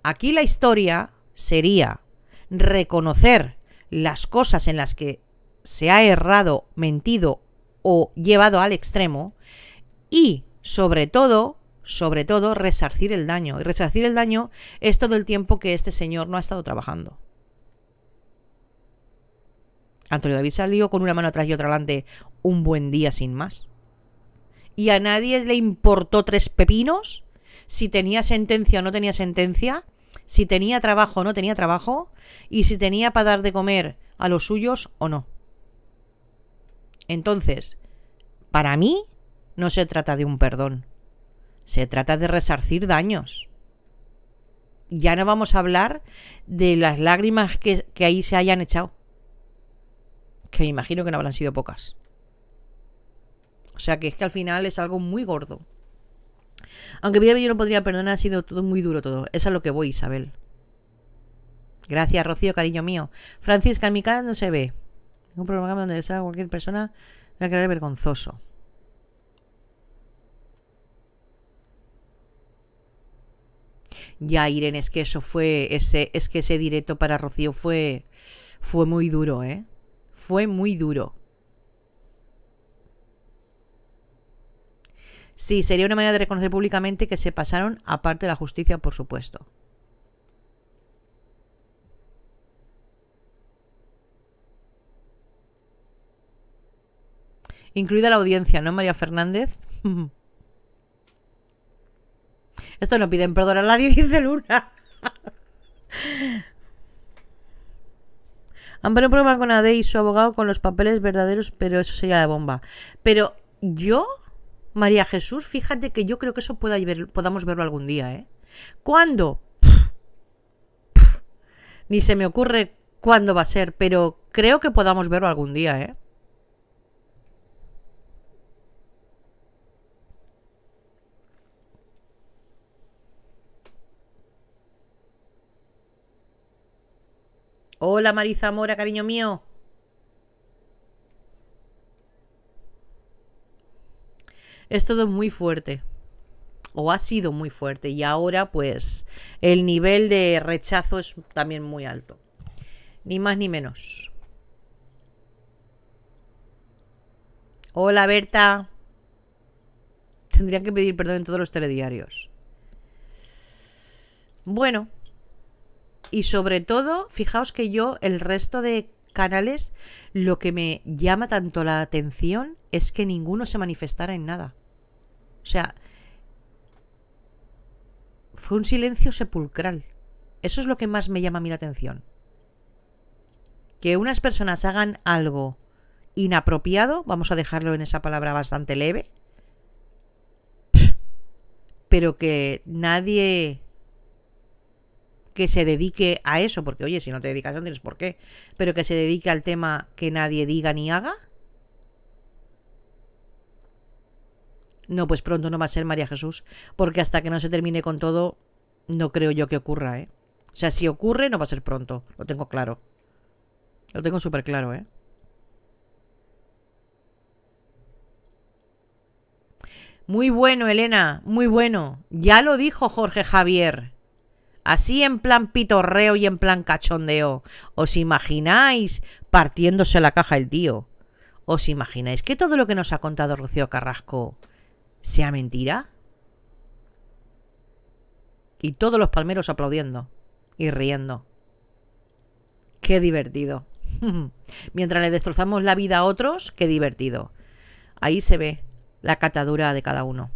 Aquí la historia sería reconocer las cosas en las que se ha errado, mentido o llevado al extremo y sobre todo, sobre todo resarcir el daño. Y resarcir el daño es todo el tiempo que este señor no ha estado trabajando. Antonio David salió con una mano atrás y otra adelante un buen día sin más. Y a nadie le importó tres pepinos si tenía sentencia o no tenía sentencia, si tenía trabajo o no tenía trabajo, y si tenía para dar de comer a los suyos o no. Entonces, para mí, no se trata de un perdón, se trata de resarcir daños. Ya no vamos a hablar de las lágrimas que, que ahí se hayan echado que me imagino que no habrán sido pocas. O sea que es que al final es algo muy gordo. Aunque yo no podría perdonar, ha sido todo muy duro todo. Eso es lo que voy, Isabel. Gracias, Rocío, cariño mío. Francisca, en mi cara no se ve. un programa donde sea cualquier persona va a quedar vergonzoso. Ya, Irene, es que eso fue. Ese, es que ese directo para Rocío fue. fue muy duro, ¿eh? fue muy duro. Sí, sería una manera de reconocer públicamente que se pasaron, aparte de la justicia, por supuesto. Incluida la audiencia, ¿no, María Fernández? Esto no piden perdón a nadie, dice Luna. Amparo problema con Ade y su abogado con los papeles verdaderos, pero eso sería la bomba. Pero yo, María Jesús, fíjate que yo creo que eso pueda ver, podamos verlo algún día, ¿eh? ¿Cuándo? ni se me ocurre cuándo va a ser, pero creo que podamos verlo algún día, ¿eh? Hola, Marisa Mora, cariño mío. Es todo muy fuerte. O ha sido muy fuerte. Y ahora, pues, el nivel de rechazo es también muy alto. Ni más ni menos. Hola, Berta. Tendrían que pedir perdón en todos los telediarios. Bueno, y sobre todo, fijaos que yo el resto de canales, lo que me llama tanto la atención es que ninguno se manifestara en nada. O sea, fue un silencio sepulcral. Eso es lo que más me llama a mí la atención. Que unas personas hagan algo inapropiado, vamos a dejarlo en esa palabra bastante leve, pero que nadie que se dedique a eso, porque oye, si no te dedicas no tienes por qué, pero que se dedique al tema que nadie diga ni haga. No, pues pronto no va a ser María Jesús, porque hasta que no se termine con todo, no creo yo que ocurra, ¿eh? O sea, si ocurre, no va a ser pronto, lo tengo claro. Lo tengo súper claro, ¿eh? Muy bueno, Elena, muy bueno. Ya lo dijo Jorge Javier así en plan pitorreo y en plan cachondeo. ¿Os imagináis partiéndose la caja el tío? ¿Os imagináis que todo lo que nos ha contado Rocío Carrasco sea mentira? Y todos los palmeros aplaudiendo y riendo. Qué divertido. Mientras le destrozamos la vida a otros, qué divertido. Ahí se ve la catadura de cada uno.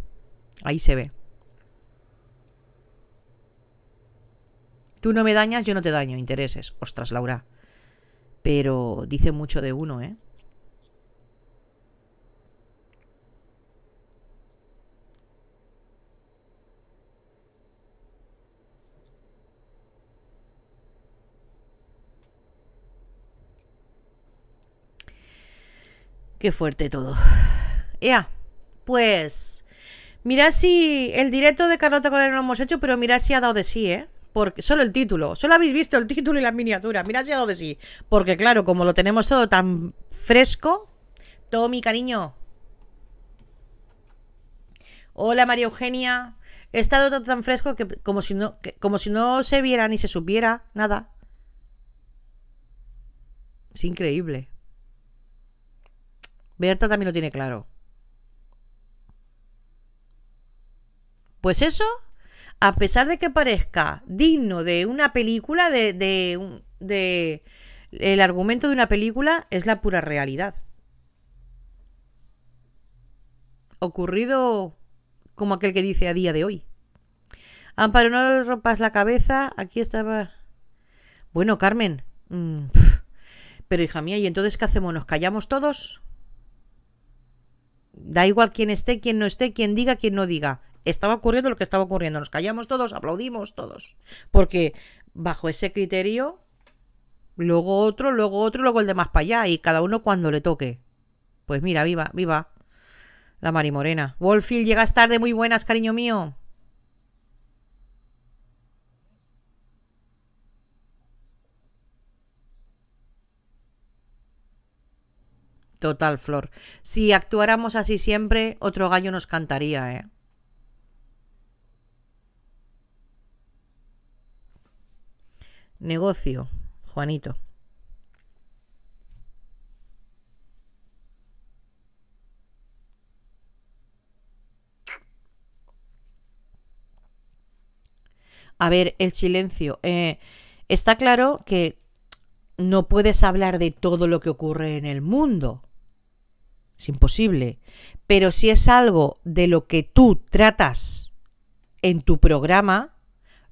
Ahí se ve. Tú no me dañas, yo no te daño, intereses. Ostras, Laura. Pero dice mucho de uno, ¿eh? Qué fuerte todo. Ya, pues. mira si. El directo de Carlota Cordero no lo hemos hecho, pero mira si ha dado de sí, ¿eh? solo el título, solo habéis visto el título y las miniaturas, mirad ya de sí, porque claro, como lo tenemos todo tan fresco, mi cariño. Hola María Eugenia, he estado todo tan fresco que como si no, como si no se viera ni se supiera nada. Es increíble. Berta también lo tiene claro. Pues eso, a pesar de que parezca digno de una película, de, de, el argumento de una película, es la pura realidad. Ocurrido como aquel que dice a día de hoy. Amparo, no le rompas la cabeza, aquí estaba... Bueno, Carmen, mm, pero hija mía, ¿y entonces qué hacemos? ¿Nos callamos todos? Da igual quién esté, quién no esté, quién diga, quién no diga estaba ocurriendo lo que estaba ocurriendo. Nos callamos todos, aplaudimos todos. Porque bajo ese criterio, luego otro, luego otro, luego el de más para allá, y cada uno cuando le toque. Pues mira, viva, viva. La Mari Morena. Wolfield, llegas tarde, muy buenas, cariño mío. Total, Flor. Si actuáramos así siempre, otro gallo nos cantaría, ¿eh? Negocio, Juanito. A ver, el silencio. Eh, está claro que no puedes hablar de todo lo que ocurre en el mundo. Es imposible. Pero si es algo de lo que tú tratas en tu programa,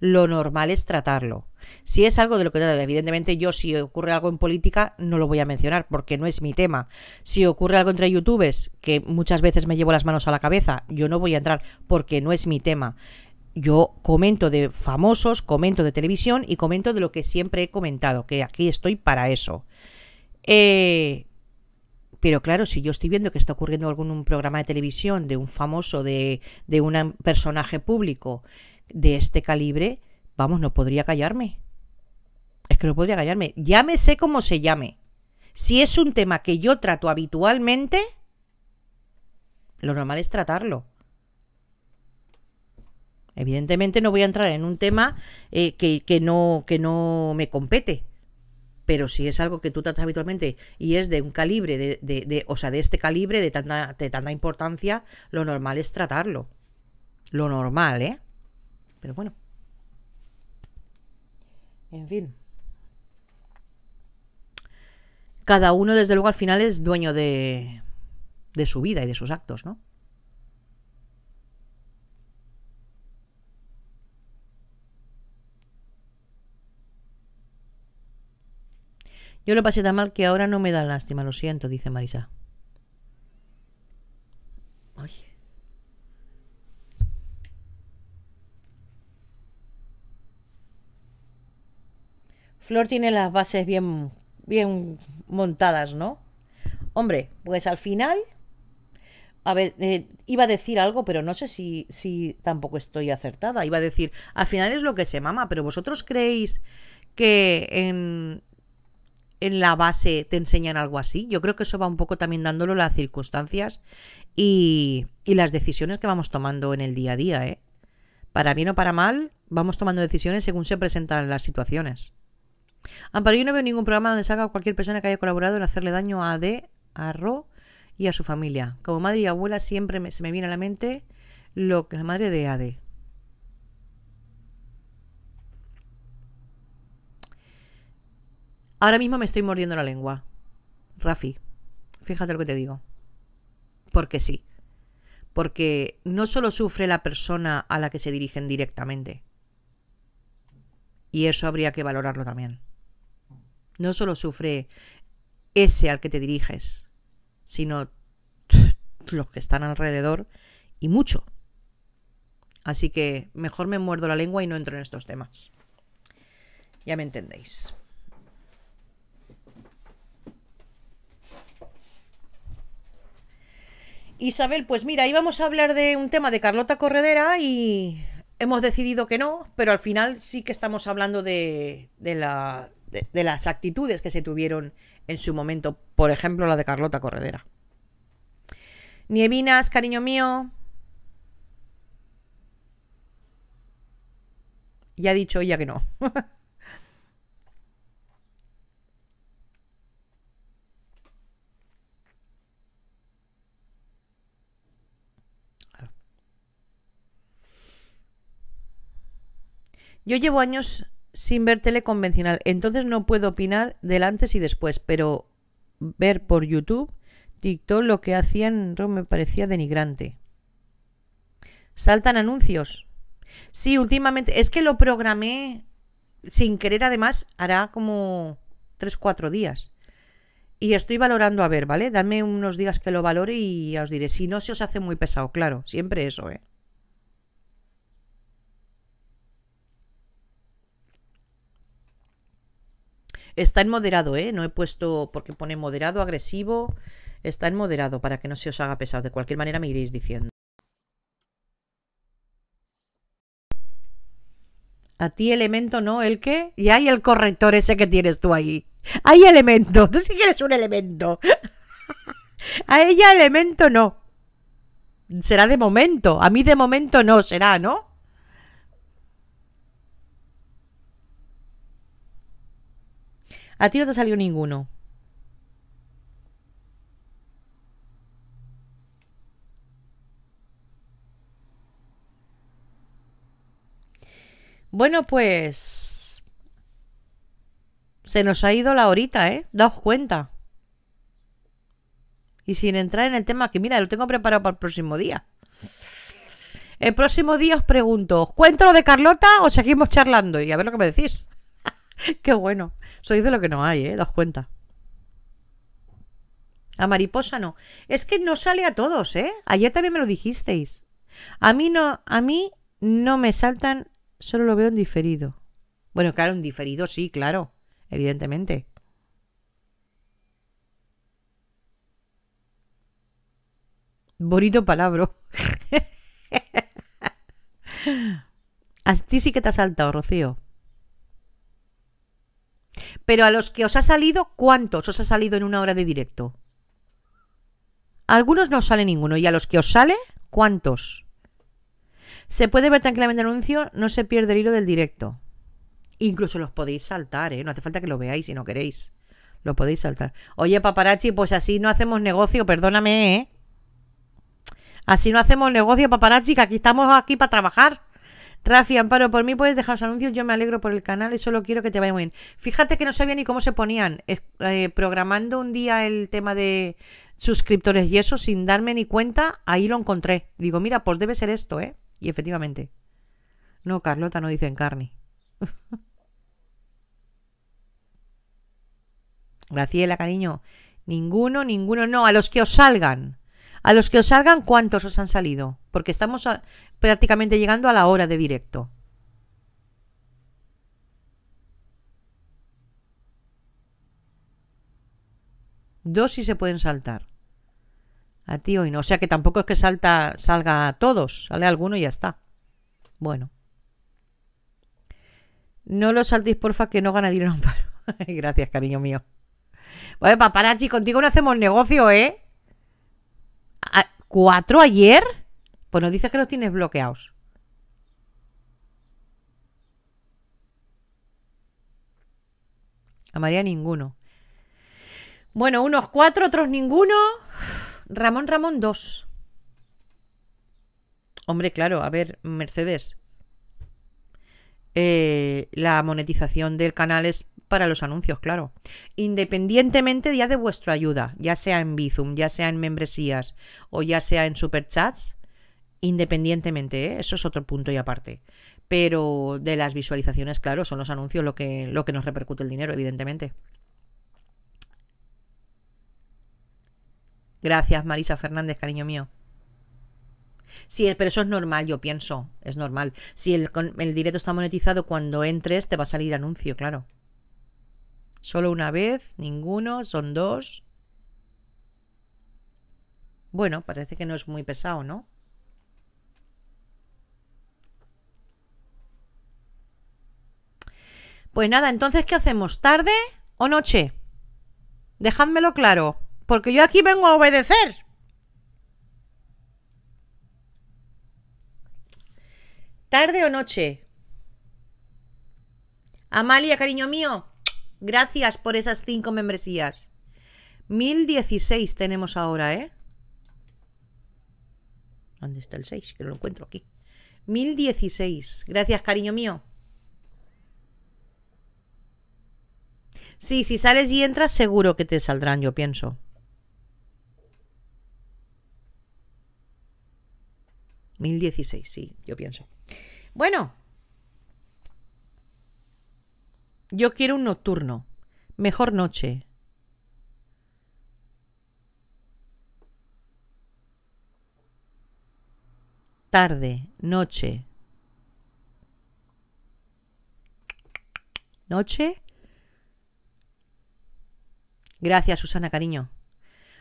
lo normal es tratarlo. Si es algo de lo que trata, evidentemente yo si ocurre algo en política no lo voy a mencionar porque no es mi tema. Si ocurre algo entre youtubers, que muchas veces me llevo las manos a la cabeza, yo no voy a entrar porque no es mi tema. Yo comento de famosos, comento de televisión y comento de lo que siempre he comentado, que aquí estoy para eso. Eh, pero claro, si yo estoy viendo que está ocurriendo algún programa de televisión de un famoso, de, de un personaje público, de este calibre, vamos, no podría callarme. Es que no podría callarme. Llámese como se llame. Si es un tema que yo trato habitualmente, lo normal es tratarlo. Evidentemente no voy a entrar en un tema eh, que, no, que no me compete. Pero si es algo que tú tratas habitualmente y es de un calibre, de, de, de o sea, de este calibre, de tanta, de tanta importancia, lo normal es tratarlo. Lo normal, ¿eh? Pero bueno. En fin. Cada uno, desde luego, al final es dueño de, de su vida y de sus actos, ¿no? Yo lo pasé tan mal que ahora no me da lástima, lo siento, dice Marisa. Flor tiene las bases bien, bien montadas, ¿no? Hombre, pues al final a ver, eh, iba a decir algo, pero no sé si, si tampoco estoy acertada. Iba a decir, al final es lo que se mama, pero vosotros creéis que en, en la base te enseñan algo así. Yo creo que eso va un poco también dándolo las circunstancias y, y las decisiones que vamos tomando en el día a día. ¿eh? Para bien o para mal, vamos tomando decisiones según se presentan las situaciones. Amparo, ah, yo no veo ningún programa donde salga cualquier persona que haya colaborado en hacerle daño a D, a Ro y a su familia. Como madre y abuela siempre se me viene a la mente lo que la madre de Ade. Ahora mismo me estoy mordiendo la lengua. Rafi, fíjate lo que te digo. Porque sí. Porque no solo sufre la persona a la que se dirigen directamente. Y eso habría que valorarlo también. No solo sufre ese al que te diriges, sino los que están alrededor y mucho. Así que mejor me muerdo la lengua y no entro en estos temas. Ya me entendéis. Isabel, pues mira, íbamos a hablar de un tema de Carlota Corredera y hemos decidido que no, pero al final sí que estamos hablando de, de la de, las actitudes que se tuvieron en su momento, por ejemplo la de Carlota Corredera. Nievinas, cariño mío. Ya ha dicho ella que no. Yo llevo años sin ver tele convencional. Entonces no puedo opinar del antes y después, pero ver por YouTube, TikTok, lo que hacían me parecía denigrante. Saltan anuncios. Sí, últimamente. Es que lo programé sin querer, además, hará como 3-4 días. Y estoy valorando a ver, ¿vale? Dame unos días que lo valore y os diré. Si no, se os hace muy pesado, claro. Siempre eso, ¿eh? Está en moderado, ¿eh? No he puesto, porque pone moderado, agresivo. Está en moderado para que no se os haga pesado. De cualquier manera me iréis diciendo. A ti elemento no, ¿el qué? Y hay el corrector ese que tienes tú ahí. Hay elemento, tú sí quieres un elemento. a ella elemento no. Será de momento, a mí de momento no será, ¿no? A ti no te salió ninguno. Bueno, pues... Se nos ha ido la horita, ¿eh? Daos cuenta. Y sin entrar en el tema que, mira, lo tengo preparado para el próximo día. El próximo día os pregunto, cuento lo de Carlota o seguimos charlando? Y a ver lo que me decís. Qué bueno. Soy de lo que no hay, ¿eh? Dos cuenta. A mariposa no. Es que no sale a todos, ¿eh? Ayer también me lo dijisteis. A mí no, a mí no me saltan, solo lo veo en diferido. Bueno, claro, en diferido sí, claro, evidentemente. Bonito palabra. A ti sí que te ha saltado, Rocío. Pero a los que os ha salido, ¿cuántos os ha salido en una hora de directo? algunos no os sale ninguno. ¿Y a los que os sale, cuántos? Se puede ver tranquilamente el anuncio, no se pierde el hilo del directo. Incluso los podéis saltar, ¿eh? No hace falta que lo veáis si no queréis. Lo podéis saltar. Oye, paparachi pues así no hacemos negocio, perdóname, ¿eh? Así no hacemos negocio, paparachi que aquí estamos aquí para trabajar. Rafi, Amparo, por mí puedes dejar los anuncios, yo me alegro por el canal y solo quiero que te vaya muy bien. Fíjate que no sabía ni cómo se ponían, eh, programando un día el tema de suscriptores y eso, sin darme ni cuenta, ahí lo encontré. Digo, mira, pues debe ser esto, ¿eh? Y efectivamente. No, Carlota, no dicen carne. Graciela, cariño. Ninguno, ninguno. No, a los que os salgan. A los que os salgan, ¿cuántos os han salido? Porque estamos prácticamente llegando a la hora de directo. Dos sí se pueden saltar. A ti hoy no. O sea que tampoco es que salta, salga a todos. Sale alguno y ya está. Bueno. No lo saltéis, porfa, que no gana dinero Gracias, cariño mío. pues paparazzi, contigo no hacemos negocio, ¿eh? ¿Cuatro ayer? Pues nos dices que los tienes bloqueados. A María ninguno. Bueno, unos cuatro, otros ninguno. Ramón Ramón dos. Hombre, claro, a ver, Mercedes, eh, la monetización del canal es para los anuncios, claro. Independientemente ya de vuestra ayuda, ya sea en Bizum, ya sea en membresías o ya sea en superchats, independientemente, ¿eh? eso es otro punto y aparte. Pero de las visualizaciones, claro, son los anuncios lo que, lo que nos repercute el dinero, evidentemente. Gracias, Marisa Fernández, cariño mío. Sí, eh, pero eso es normal, yo pienso. Es normal. Si el, directo está monetizado, cuando entres te va a salir anuncio, claro. Solo una vez, ninguno, son dos. Bueno, parece que no es muy pesado, ¿no? Pues nada, entonces, ¿qué hacemos? ¿Tarde o noche? Dejádmelo claro, porque yo aquí vengo a obedecer. ¿Tarde o noche? Amalia, cariño mío, gracias por esas cinco membresías. 1016 tenemos ahora, ¿eh? ¿Dónde está el 6? Que no lo encuentro aquí. 1016. Gracias, cariño mío. Sí, si sales y entras, seguro que te saldrán, yo pienso. ¿1016? sí, yo pienso. Bueno, yo quiero un nocturno. Mejor noche. Tarde, noche. ¿Noche? Gracias, Susana, cariño.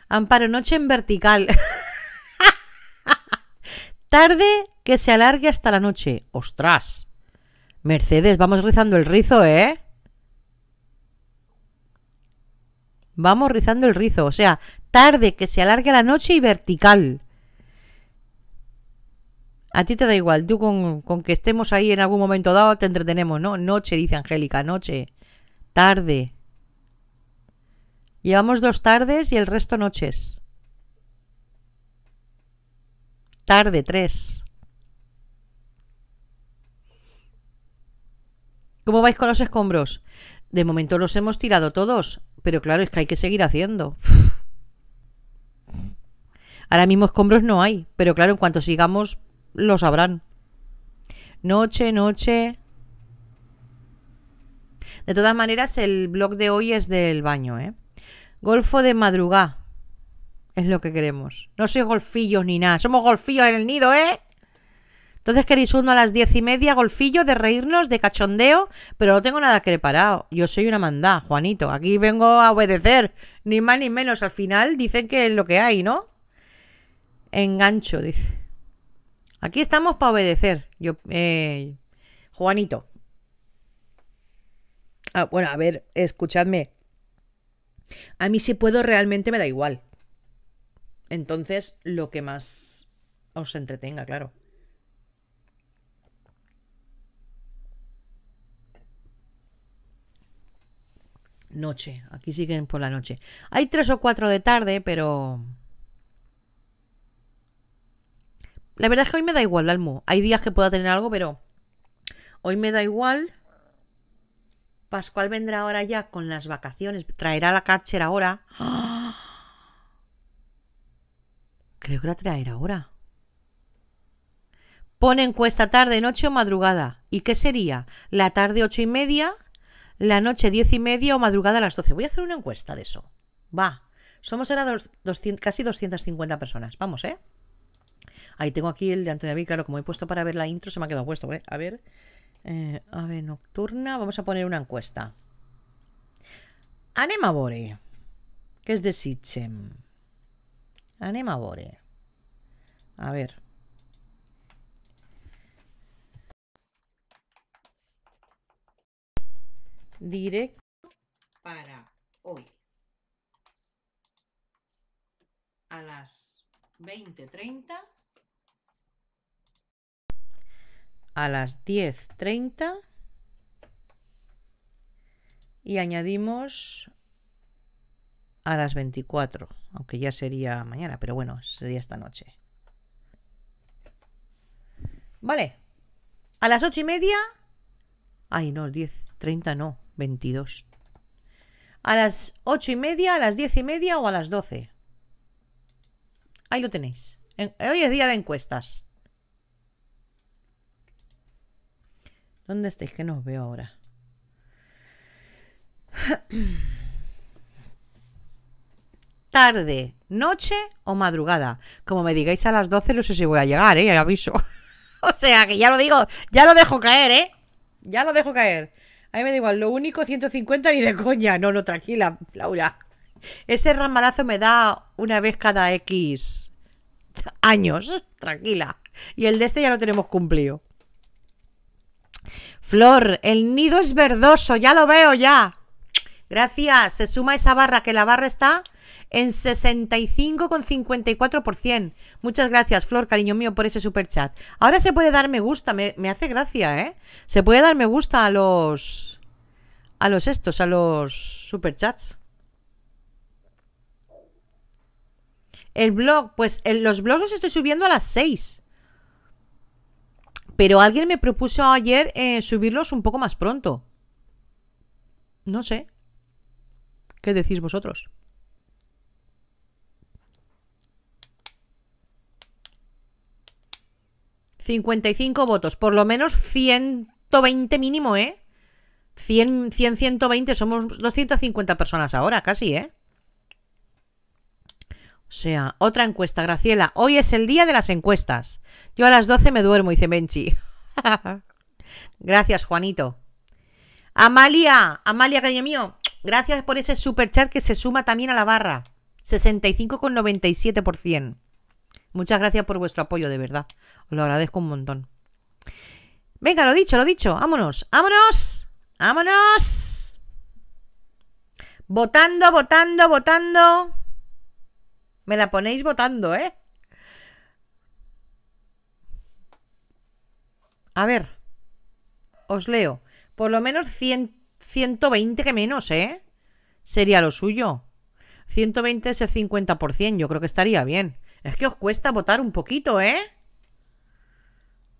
Amparo, noche en vertical. Tarde, que se alargue hasta la noche. ¡Ostras! Mercedes, vamos rizando el rizo, ¿eh? Vamos rizando el rizo, o sea, tarde, que se alargue la noche y vertical. A ti te da igual, tú con, con, que estemos ahí en algún momento dado te entretenemos, ¿no? Noche, dice Angélica, noche, tarde. Llevamos dos tardes y el resto noches. Tarde, tres. ¿Cómo vais con los escombros? De momento los hemos tirado todos, pero claro, es que hay que seguir haciendo. Ahora mismo escombros no hay, pero claro, en cuanto sigamos, lo sabrán. Noche, noche. De todas maneras, el blog de hoy es del baño, ¿eh? Golfo de madrugá. Es lo que queremos. No soy golfillos ni nada. Somos golfillos en el nido, ¿eh? Entonces queréis uno a las diez y media, golfillo, de reírnos, de cachondeo, pero no tengo nada que preparado. Yo soy una mandá, Juanito. Aquí vengo a obedecer, ni más ni menos. Al final dicen que es lo que hay, ¿no? Engancho, dice. Aquí estamos para obedecer. Yo, eh, Juanito. Ah, bueno, a ver, escuchadme. A mí si puedo realmente me da igual. Entonces, lo que más os entretenga, claro. noche. Aquí siguen por la noche. Hay tres o cuatro de tarde, pero... La verdad es que hoy me da igual, Almu. Hay días que pueda tener algo, pero hoy me da igual. Pascual vendrá ahora ya con las vacaciones. Traerá la cárcel ahora. Creo que la traerá ahora. Pone encuesta tarde, noche o madrugada. ¿Y qué sería? ¿La tarde ocho y media? la noche diez y media o madrugada a las 12. Voy a hacer una encuesta de eso. Va. Somos ahora dos, casi 250 personas. Vamos, ¿eh? Ahí tengo aquí el de Antonio David. Claro, como he puesto para ver la intro, se me ha quedado puesto. ¿eh? A ver. Eh, a ver, nocturna. Vamos a poner una encuesta. Anemabore. Bore, que es de Sichem Anema A ver. directo para hoy a las 20.30, a las 10.30 y añadimos a las 24, aunque ya sería mañana, pero bueno, sería esta noche. Vale, a las 8.30 Ay, no, 10.30 no, 22. ¿A las ocho y media, a las diez y media o a las 12? Ahí lo tenéis. hoy es día de encuestas. ¿Dónde estáis? Que no os veo ahora. Tarde, noche o madrugada. Como me digáis a las 12, no sé si voy a llegar, ¿eh? Aviso. o sea, que ya lo digo, ya lo dejo caer, ¿eh? Ya lo dejo caer. A mí me da igual, lo único 150 ni de coña. No, no, tranquila, Laura. Ese ramalazo me da una vez cada X años, tranquila. Y el de este ya lo tenemos cumplido. Flor, el nido es verdoso, ya lo veo ya. Gracias, se suma esa barra, que la barra está en 65,54%. Muchas gracias, Flor, cariño mío, por ese super chat. Ahora se puede dar me gusta, me, hace gracia, ¿eh? Se puede dar me gusta a los. a los estos, a los superchats. El blog, pues los blogs los estoy subiendo a las 6. Pero alguien me propuso ayer eh, subirlos un poco más pronto. No sé. ¿Qué decís vosotros? 55 votos, por lo menos 120 mínimo, ¿eh? 100, 100, 120, somos 250 personas ahora, casi, ¿eh? O sea, otra encuesta, Graciela. Hoy es el día de las encuestas. Yo a las 12 me duermo, dice Menchi. gracias, Juanito. Amalia, Amalia, cariño mío, gracias por ese super chat que se suma también a la barra. 65,97%. Muchas gracias por vuestro apoyo, de verdad. Os lo agradezco un montón. Venga, lo dicho, lo dicho. Vámonos, vámonos, vámonos. Votando, votando, votando. Me la ponéis votando, ¿eh? A ver, os leo. Por lo menos 120 que menos, ¿eh? Sería lo suyo. 120 es el 50%, yo creo que estaría bien. Es que os cuesta votar un poquito, ¿eh?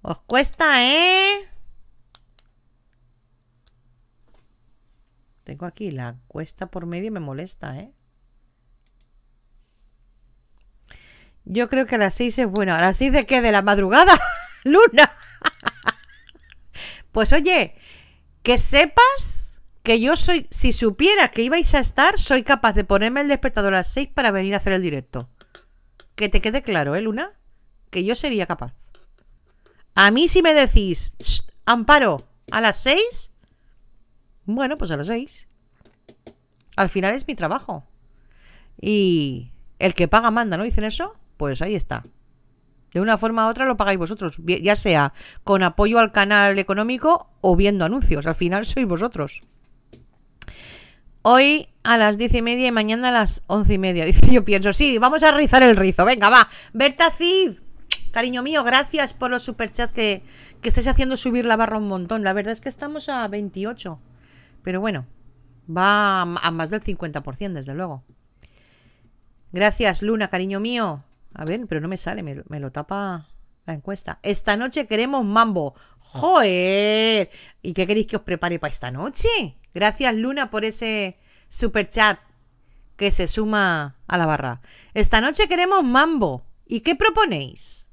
Os cuesta, ¿eh? Tengo aquí la cuesta por medio y me molesta, ¿eh? Yo creo que a las seis es bueno. ¿A las seis de qué? ¿De la madrugada? ¡Luna! pues oye, que sepas que yo soy... Si supiera que ibais a estar, soy capaz de ponerme el despertador a las seis para venir a hacer el directo que te quede claro, ¿eh, Luna? Que yo sería capaz. A mí si me decís, amparo, a las seis, bueno, pues a las seis. Al final es mi trabajo. Y el que paga manda, ¿no dicen eso? Pues ahí está. De una forma u otra lo pagáis vosotros, ya sea con apoyo al canal económico o viendo anuncios. Al final sois vosotros. Hoy a las diez y media y mañana a las once y media. Dice, yo pienso, sí, vamos a rizar el rizo. Venga, va. Berta Cid, cariño mío, gracias por los superchats que, que estáis haciendo subir la barra un montón. La verdad es que estamos a 28. Pero bueno, va a más del 50%, desde luego. Gracias, Luna, cariño mío. A ver, pero no me sale, me, me, lo tapa la encuesta. Esta noche queremos mambo. ¡Joder! ¿Y qué queréis que os prepare para esta noche? Gracias Luna por ese super chat que se suma a la barra. Esta noche queremos mambo. ¿Y qué proponéis?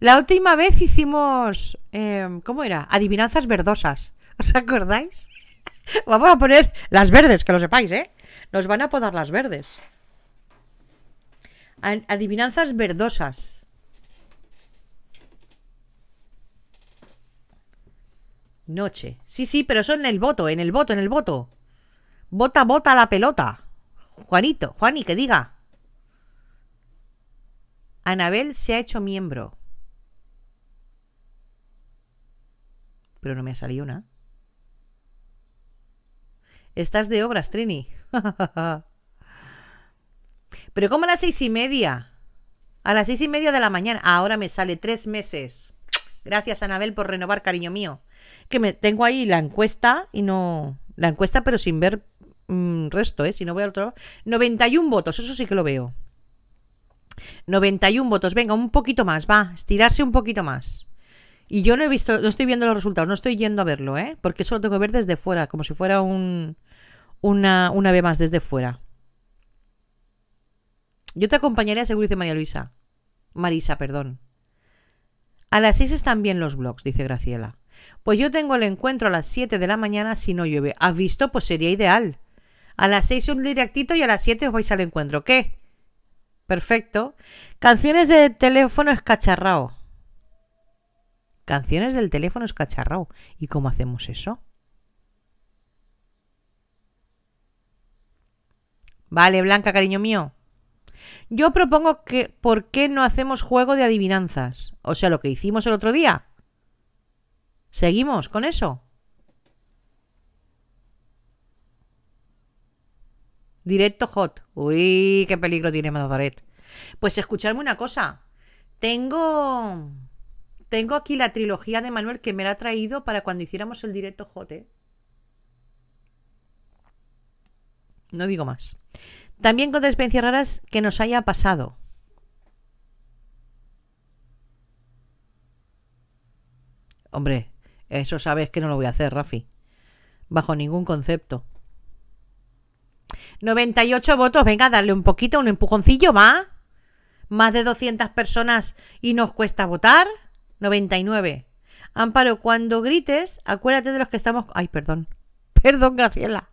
La última vez hicimos, em, ¿cómo era? Adivinanzas verdosas. ¿Os acordáis? Vamos a poner las verdes, que lo sepáis, ¿eh? Nos van a apodar las verdes. Adivinanzas verdosas. Noche. Sí, sí, pero son en el voto, en el voto, en el voto. Bota, bota la pelota. Juanito, y que diga. Anabel se ha hecho miembro. Pero no me ha salido una. Estás de obras, Trini. Pero como a las seis y media. A las seis y media de la mañana. Ahora me sale tres meses. Gracias, Anabel, por renovar, cariño mío. Que me tengo ahí la encuesta y no. La encuesta, pero sin ver mm, resto, ¿eh? Si no voy al otro 91 votos, eso sí que lo veo. 91 votos, venga, un poquito más, va, estirarse un poquito más. Y yo no he visto, no estoy viendo los resultados, no estoy yendo a verlo, ¿eh? Porque eso lo tengo que ver desde fuera, como si fuera un, una, una vez más desde fuera. Yo te acompañaré Seguro, dice María Luisa. Marisa, perdón. A las 6 están bien los blogs, dice Graciela. Pues yo tengo el encuentro a las 7 de la mañana si no llueve. ¿Has visto? Pues sería ideal. A las 6 un directito y a las 7 os vais al encuentro. ¿Qué? Perfecto. Canciones de teléfono escacharrao. Canciones del teléfono escacharrao. ¿Y cómo hacemos eso? Vale, Blanca, cariño mío. Yo propongo que, ¿por qué no hacemos juego de adivinanzas? O sea, lo que hicimos el otro día. ¿Seguimos con eso? Directo hot. Uy, qué peligro tiene Mazaret. Pues escuchadme una cosa. Tengo. Tengo aquí la trilogía de Manuel que me la ha traído para cuando hiciéramos el directo hot, ¿eh? No digo más. También contra experiencias raras que nos haya pasado. Hombre, eso sabes que no lo voy a hacer, Rafi. Bajo ningún concepto. 98 votos, venga, dale un poquito, un empujoncillo, va. Más de 200 personas y nos cuesta votar. 99. Amparo, cuando grites, acuérdate de los que estamos... Ay, perdón. Perdón, Graciela.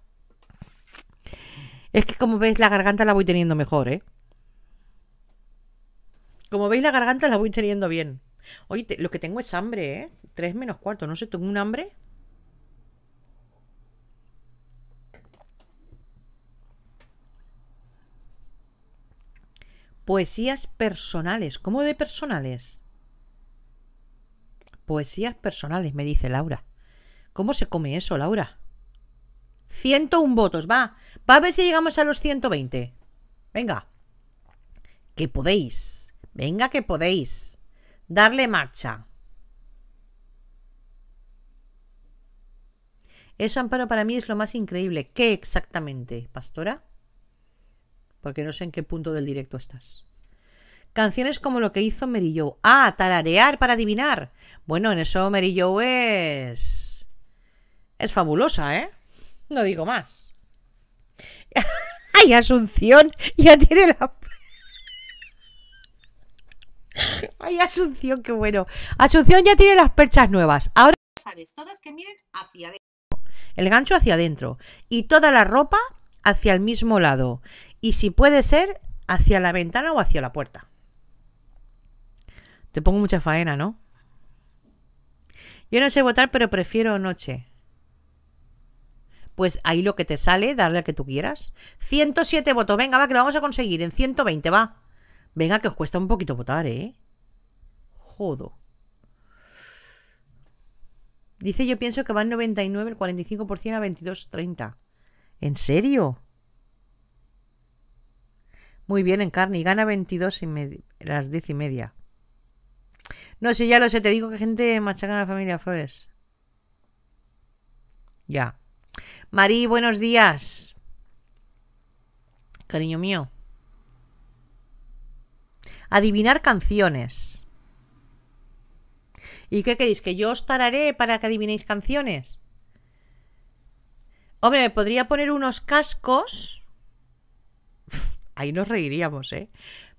Es que como veis la garganta la voy teniendo mejor, ¿eh? Como veis la garganta la voy teniendo bien. Oye, lo que tengo es hambre, ¿eh? Tres menos cuarto, no sé, tengo un hambre. Poesías personales. ¿Cómo de personales? Poesías personales, me dice Laura. ¿Cómo se come eso, Laura? 101 votos, va. Va a ver si llegamos a los 120. Venga. Que podéis. Venga, que podéis. Darle marcha. Eso, Amparo, para mí es lo más increíble. ¿Qué exactamente, pastora? Porque no sé en qué punto del directo estás. Canciones como lo que hizo Mary Ah, tararear para adivinar. Bueno, en eso Mary es... Es fabulosa, ¿eh? No digo más. ¡Ay, Asunción! Ya tiene la. ¡Ay, Asunción, qué bueno! Asunción ya tiene las perchas nuevas. Ahora. Sabes, todas que miren hacia adentro. El gancho hacia adentro. Y toda la ropa hacia el mismo lado. Y si puede ser, hacia la ventana o hacia la puerta. Te pongo mucha faena, ¿no? Yo no sé votar, pero prefiero noche pues ahí lo que te sale, darle al que tú quieras. 107 votos, venga, va, que lo vamos a conseguir en 120, va. Venga, que os cuesta un poquito votar, ¿eh? Jodo. Dice, yo pienso que va en 99, el 45% a 22,30. ¿En serio? Muy bien, en carne Y Gana 22 y media, las 10 y media. No sé, ya lo sé. Te digo que gente machaca a la familia Flores. Ya. Marí, buenos días. Cariño mío. Adivinar canciones. ¿Y qué queréis? ¿Que yo os tararé para que adivinéis canciones? Hombre, me podría poner unos cascos. Ahí nos reiríamos, ¿eh?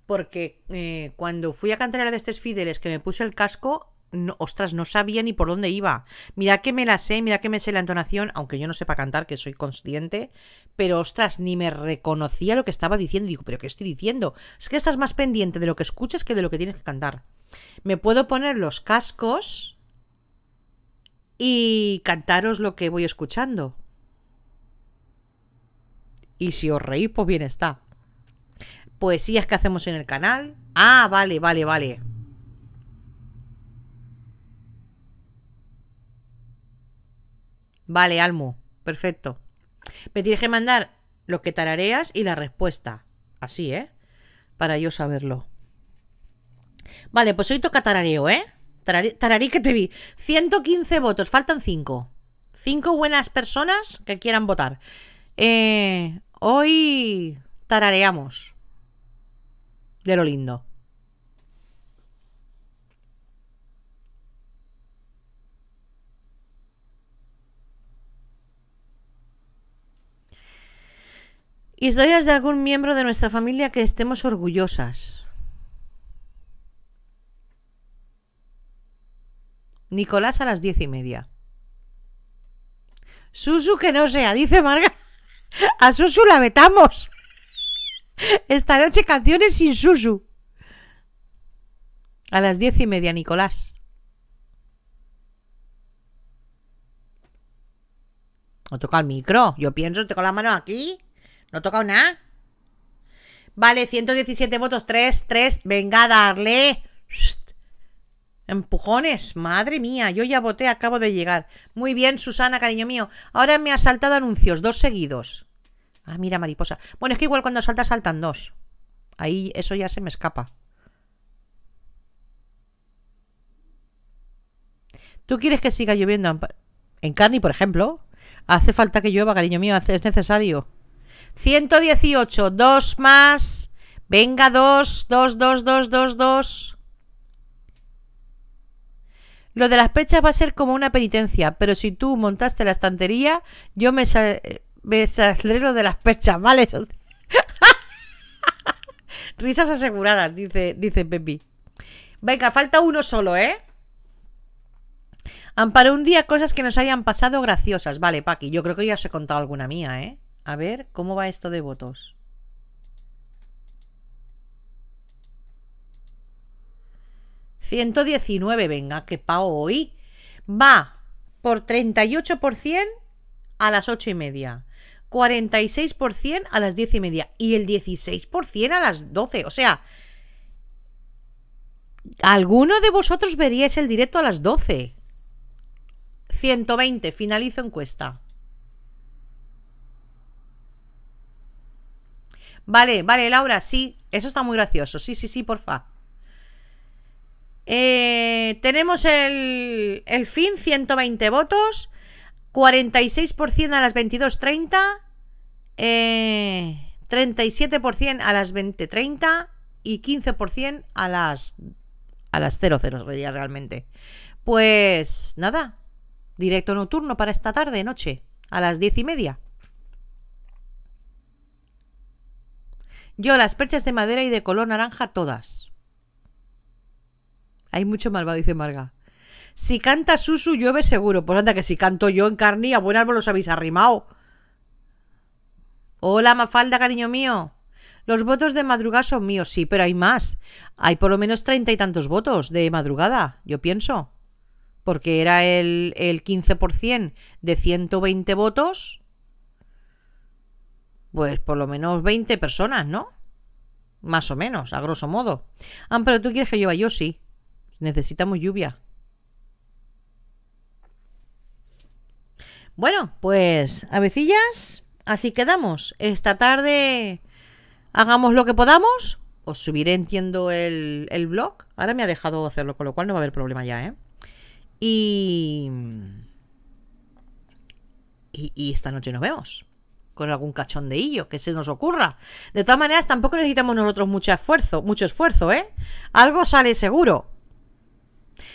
Porque eh, cuando fui a cantar a la de estos Fideles, que me puse el casco, ostras, no sabía ni por dónde iba. Mira que me la sé, mira que me sé la entonación, aunque yo no sepa cantar, que soy consciente, pero ostras, ni me reconocía lo que estaba diciendo. Y digo, pero ¿qué estoy diciendo? Es que estás más pendiente de lo que escuchas que de lo que tienes que cantar. Me puedo poner los cascos y cantaros lo que voy escuchando. Y si os reís, pues bien está. Poesías que hacemos en el canal. Ah, vale, vale, vale. Vale, Almo, perfecto. Me tienes que mandar lo que tarareas y la respuesta. Así, ¿eh? Para yo saberlo. Vale, pues hoy toca tarareo, ¿eh? tararí que te vi. 115 votos, faltan 5. 5 buenas personas que quieran votar. Eh, hoy tarareamos. De lo lindo. Historias de algún miembro de nuestra familia que estemos orgullosas. Nicolás a las diez y media. Susu que no sea, dice Marga. A Susu la vetamos. Esta noche canciones sin Susu. A las diez y media, Nicolás. No toca el micro. Yo pienso, con la mano aquí. No he tocado nada. Vale, 117 votos, 3, 3. Venga, darle. Empujones, madre mía, yo ya voté, acabo de llegar. Muy bien, Susana, cariño mío. Ahora me ha saltado anuncios, dos seguidos. Ah, mira, mariposa. Bueno, es que igual cuando salta, saltan dos. Ahí eso ya se me escapa. ¿Tú quieres que siga lloviendo en, en por ejemplo? Hace falta que llueva, cariño mío, es necesario. 118, dos más. Venga, dos, dos, dos, dos, dos, Lo de las perchas va a ser como una penitencia, pero si tú montaste la estantería, yo me, saldré lo de las perchas, ¿vale? Risas aseguradas, dice, dice Pepi. Venga, falta uno solo, ¿eh? Amparo, un día cosas que nos hayan pasado graciosas. Vale, Paqui, yo creo que ya os he contado alguna mía, ¿eh? A ver, ¿cómo va esto de votos? ...119, venga, que pago hoy... ...va por 38% a las 8 y media... ...46% a las 10 y media... ...y el 16% a las 12... ...o sea... ¿Alguno de vosotros veríais el directo a las 12? 120, finalizo encuesta. Vale, vale, Laura, sí. Eso está muy gracioso. Sí, sí, sí, porfa. Eh, tenemos el, el fin, 120 votos. 46% a las 22.30. Eh, 37% a las 20.30 y 15% a las a las 00 ya realmente. Pues nada, directo nocturno para esta tarde, noche, a las 10 y media. Yo las perchas de madera y de color naranja todas. Hay mucho malvado, dice Marga. Si canta Susu, llueve seguro. Pues anda, que si canto yo en carni, a buen árbol los habéis arrimado. Hola, Mafalda, cariño mío. Los votos de madrugada son míos, sí, pero hay más. Hay por lo menos treinta y tantos votos de madrugada, yo pienso. Porque era el, el 15% de 120 votos pues por lo menos 20 personas, ¿no? Más o menos, a grosso modo. Ah, pero tú quieres que llueva, yo sí. Necesitamos lluvia. Bueno, pues avecillas, así quedamos. Esta tarde hagamos lo que podamos. Os subiré, entiendo, el, el blog. Ahora me ha dejado hacerlo, con lo cual no va a haber problema ya, ¿eh? Y, y, esta noche nos vemos con algún cachón de cachondeillo que se nos ocurra. De todas maneras, tampoco necesitamos nosotros mucho esfuerzo, mucho esfuerzo, ¿eh? Algo sale seguro.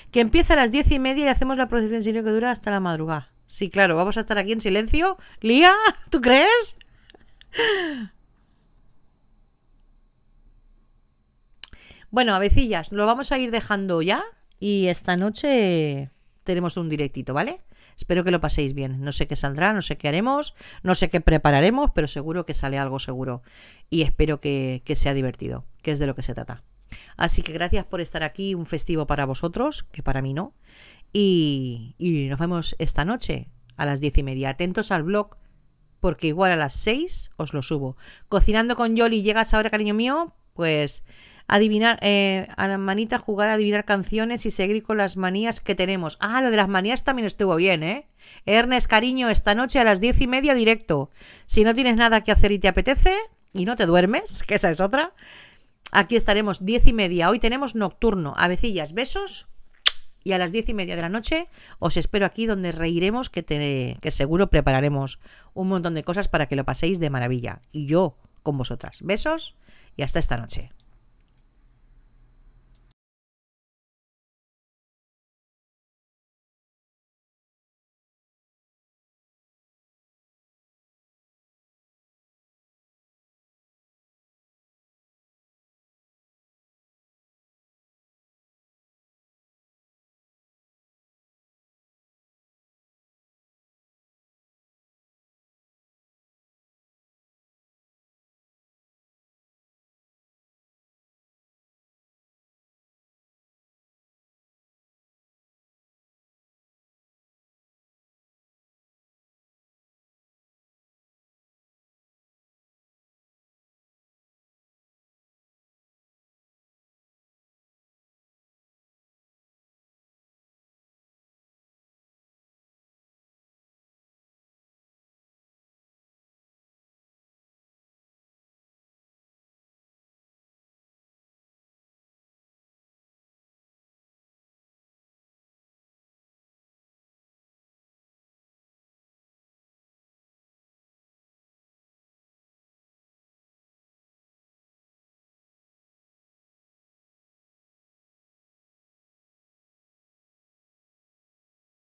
Que empieza a las diez y media y hacemos la procesión en silencio que dura hasta la madrugada. Sí, claro, vamos a estar aquí en silencio. Lía, ¿tú crees? Bueno, avecillas, lo vamos a ir dejando ya y esta noche tenemos un directito, ¿vale? Espero que lo paséis bien. No sé qué saldrá, no sé qué haremos, no sé qué prepararemos, pero seguro que sale algo seguro. Y espero que, sea divertido, que es de lo que se trata. Así que gracias por estar aquí, un festivo para vosotros, que para mí no. Y, y nos vemos esta noche a las diez y media. Atentos al blog, porque igual a las seis os lo subo. Cocinando con Yoli, llegas ahora, cariño mío, pues adivinar, eh, a la manita jugar a adivinar canciones y seguir con las manías que tenemos. Ah, lo de las manías también estuvo bien, ¿eh? Ernest, cariño, esta noche a las diez y media directo. Si no tienes nada que hacer y te apetece, y no te duermes, que esa es otra, aquí estaremos diez y media. Hoy tenemos nocturno, avecillas, besos. Y a las diez y media de la noche os espero aquí donde reiremos, que, que seguro prepararemos un montón de cosas para que lo paséis de maravilla. Y yo con vosotras. Besos y hasta esta noche.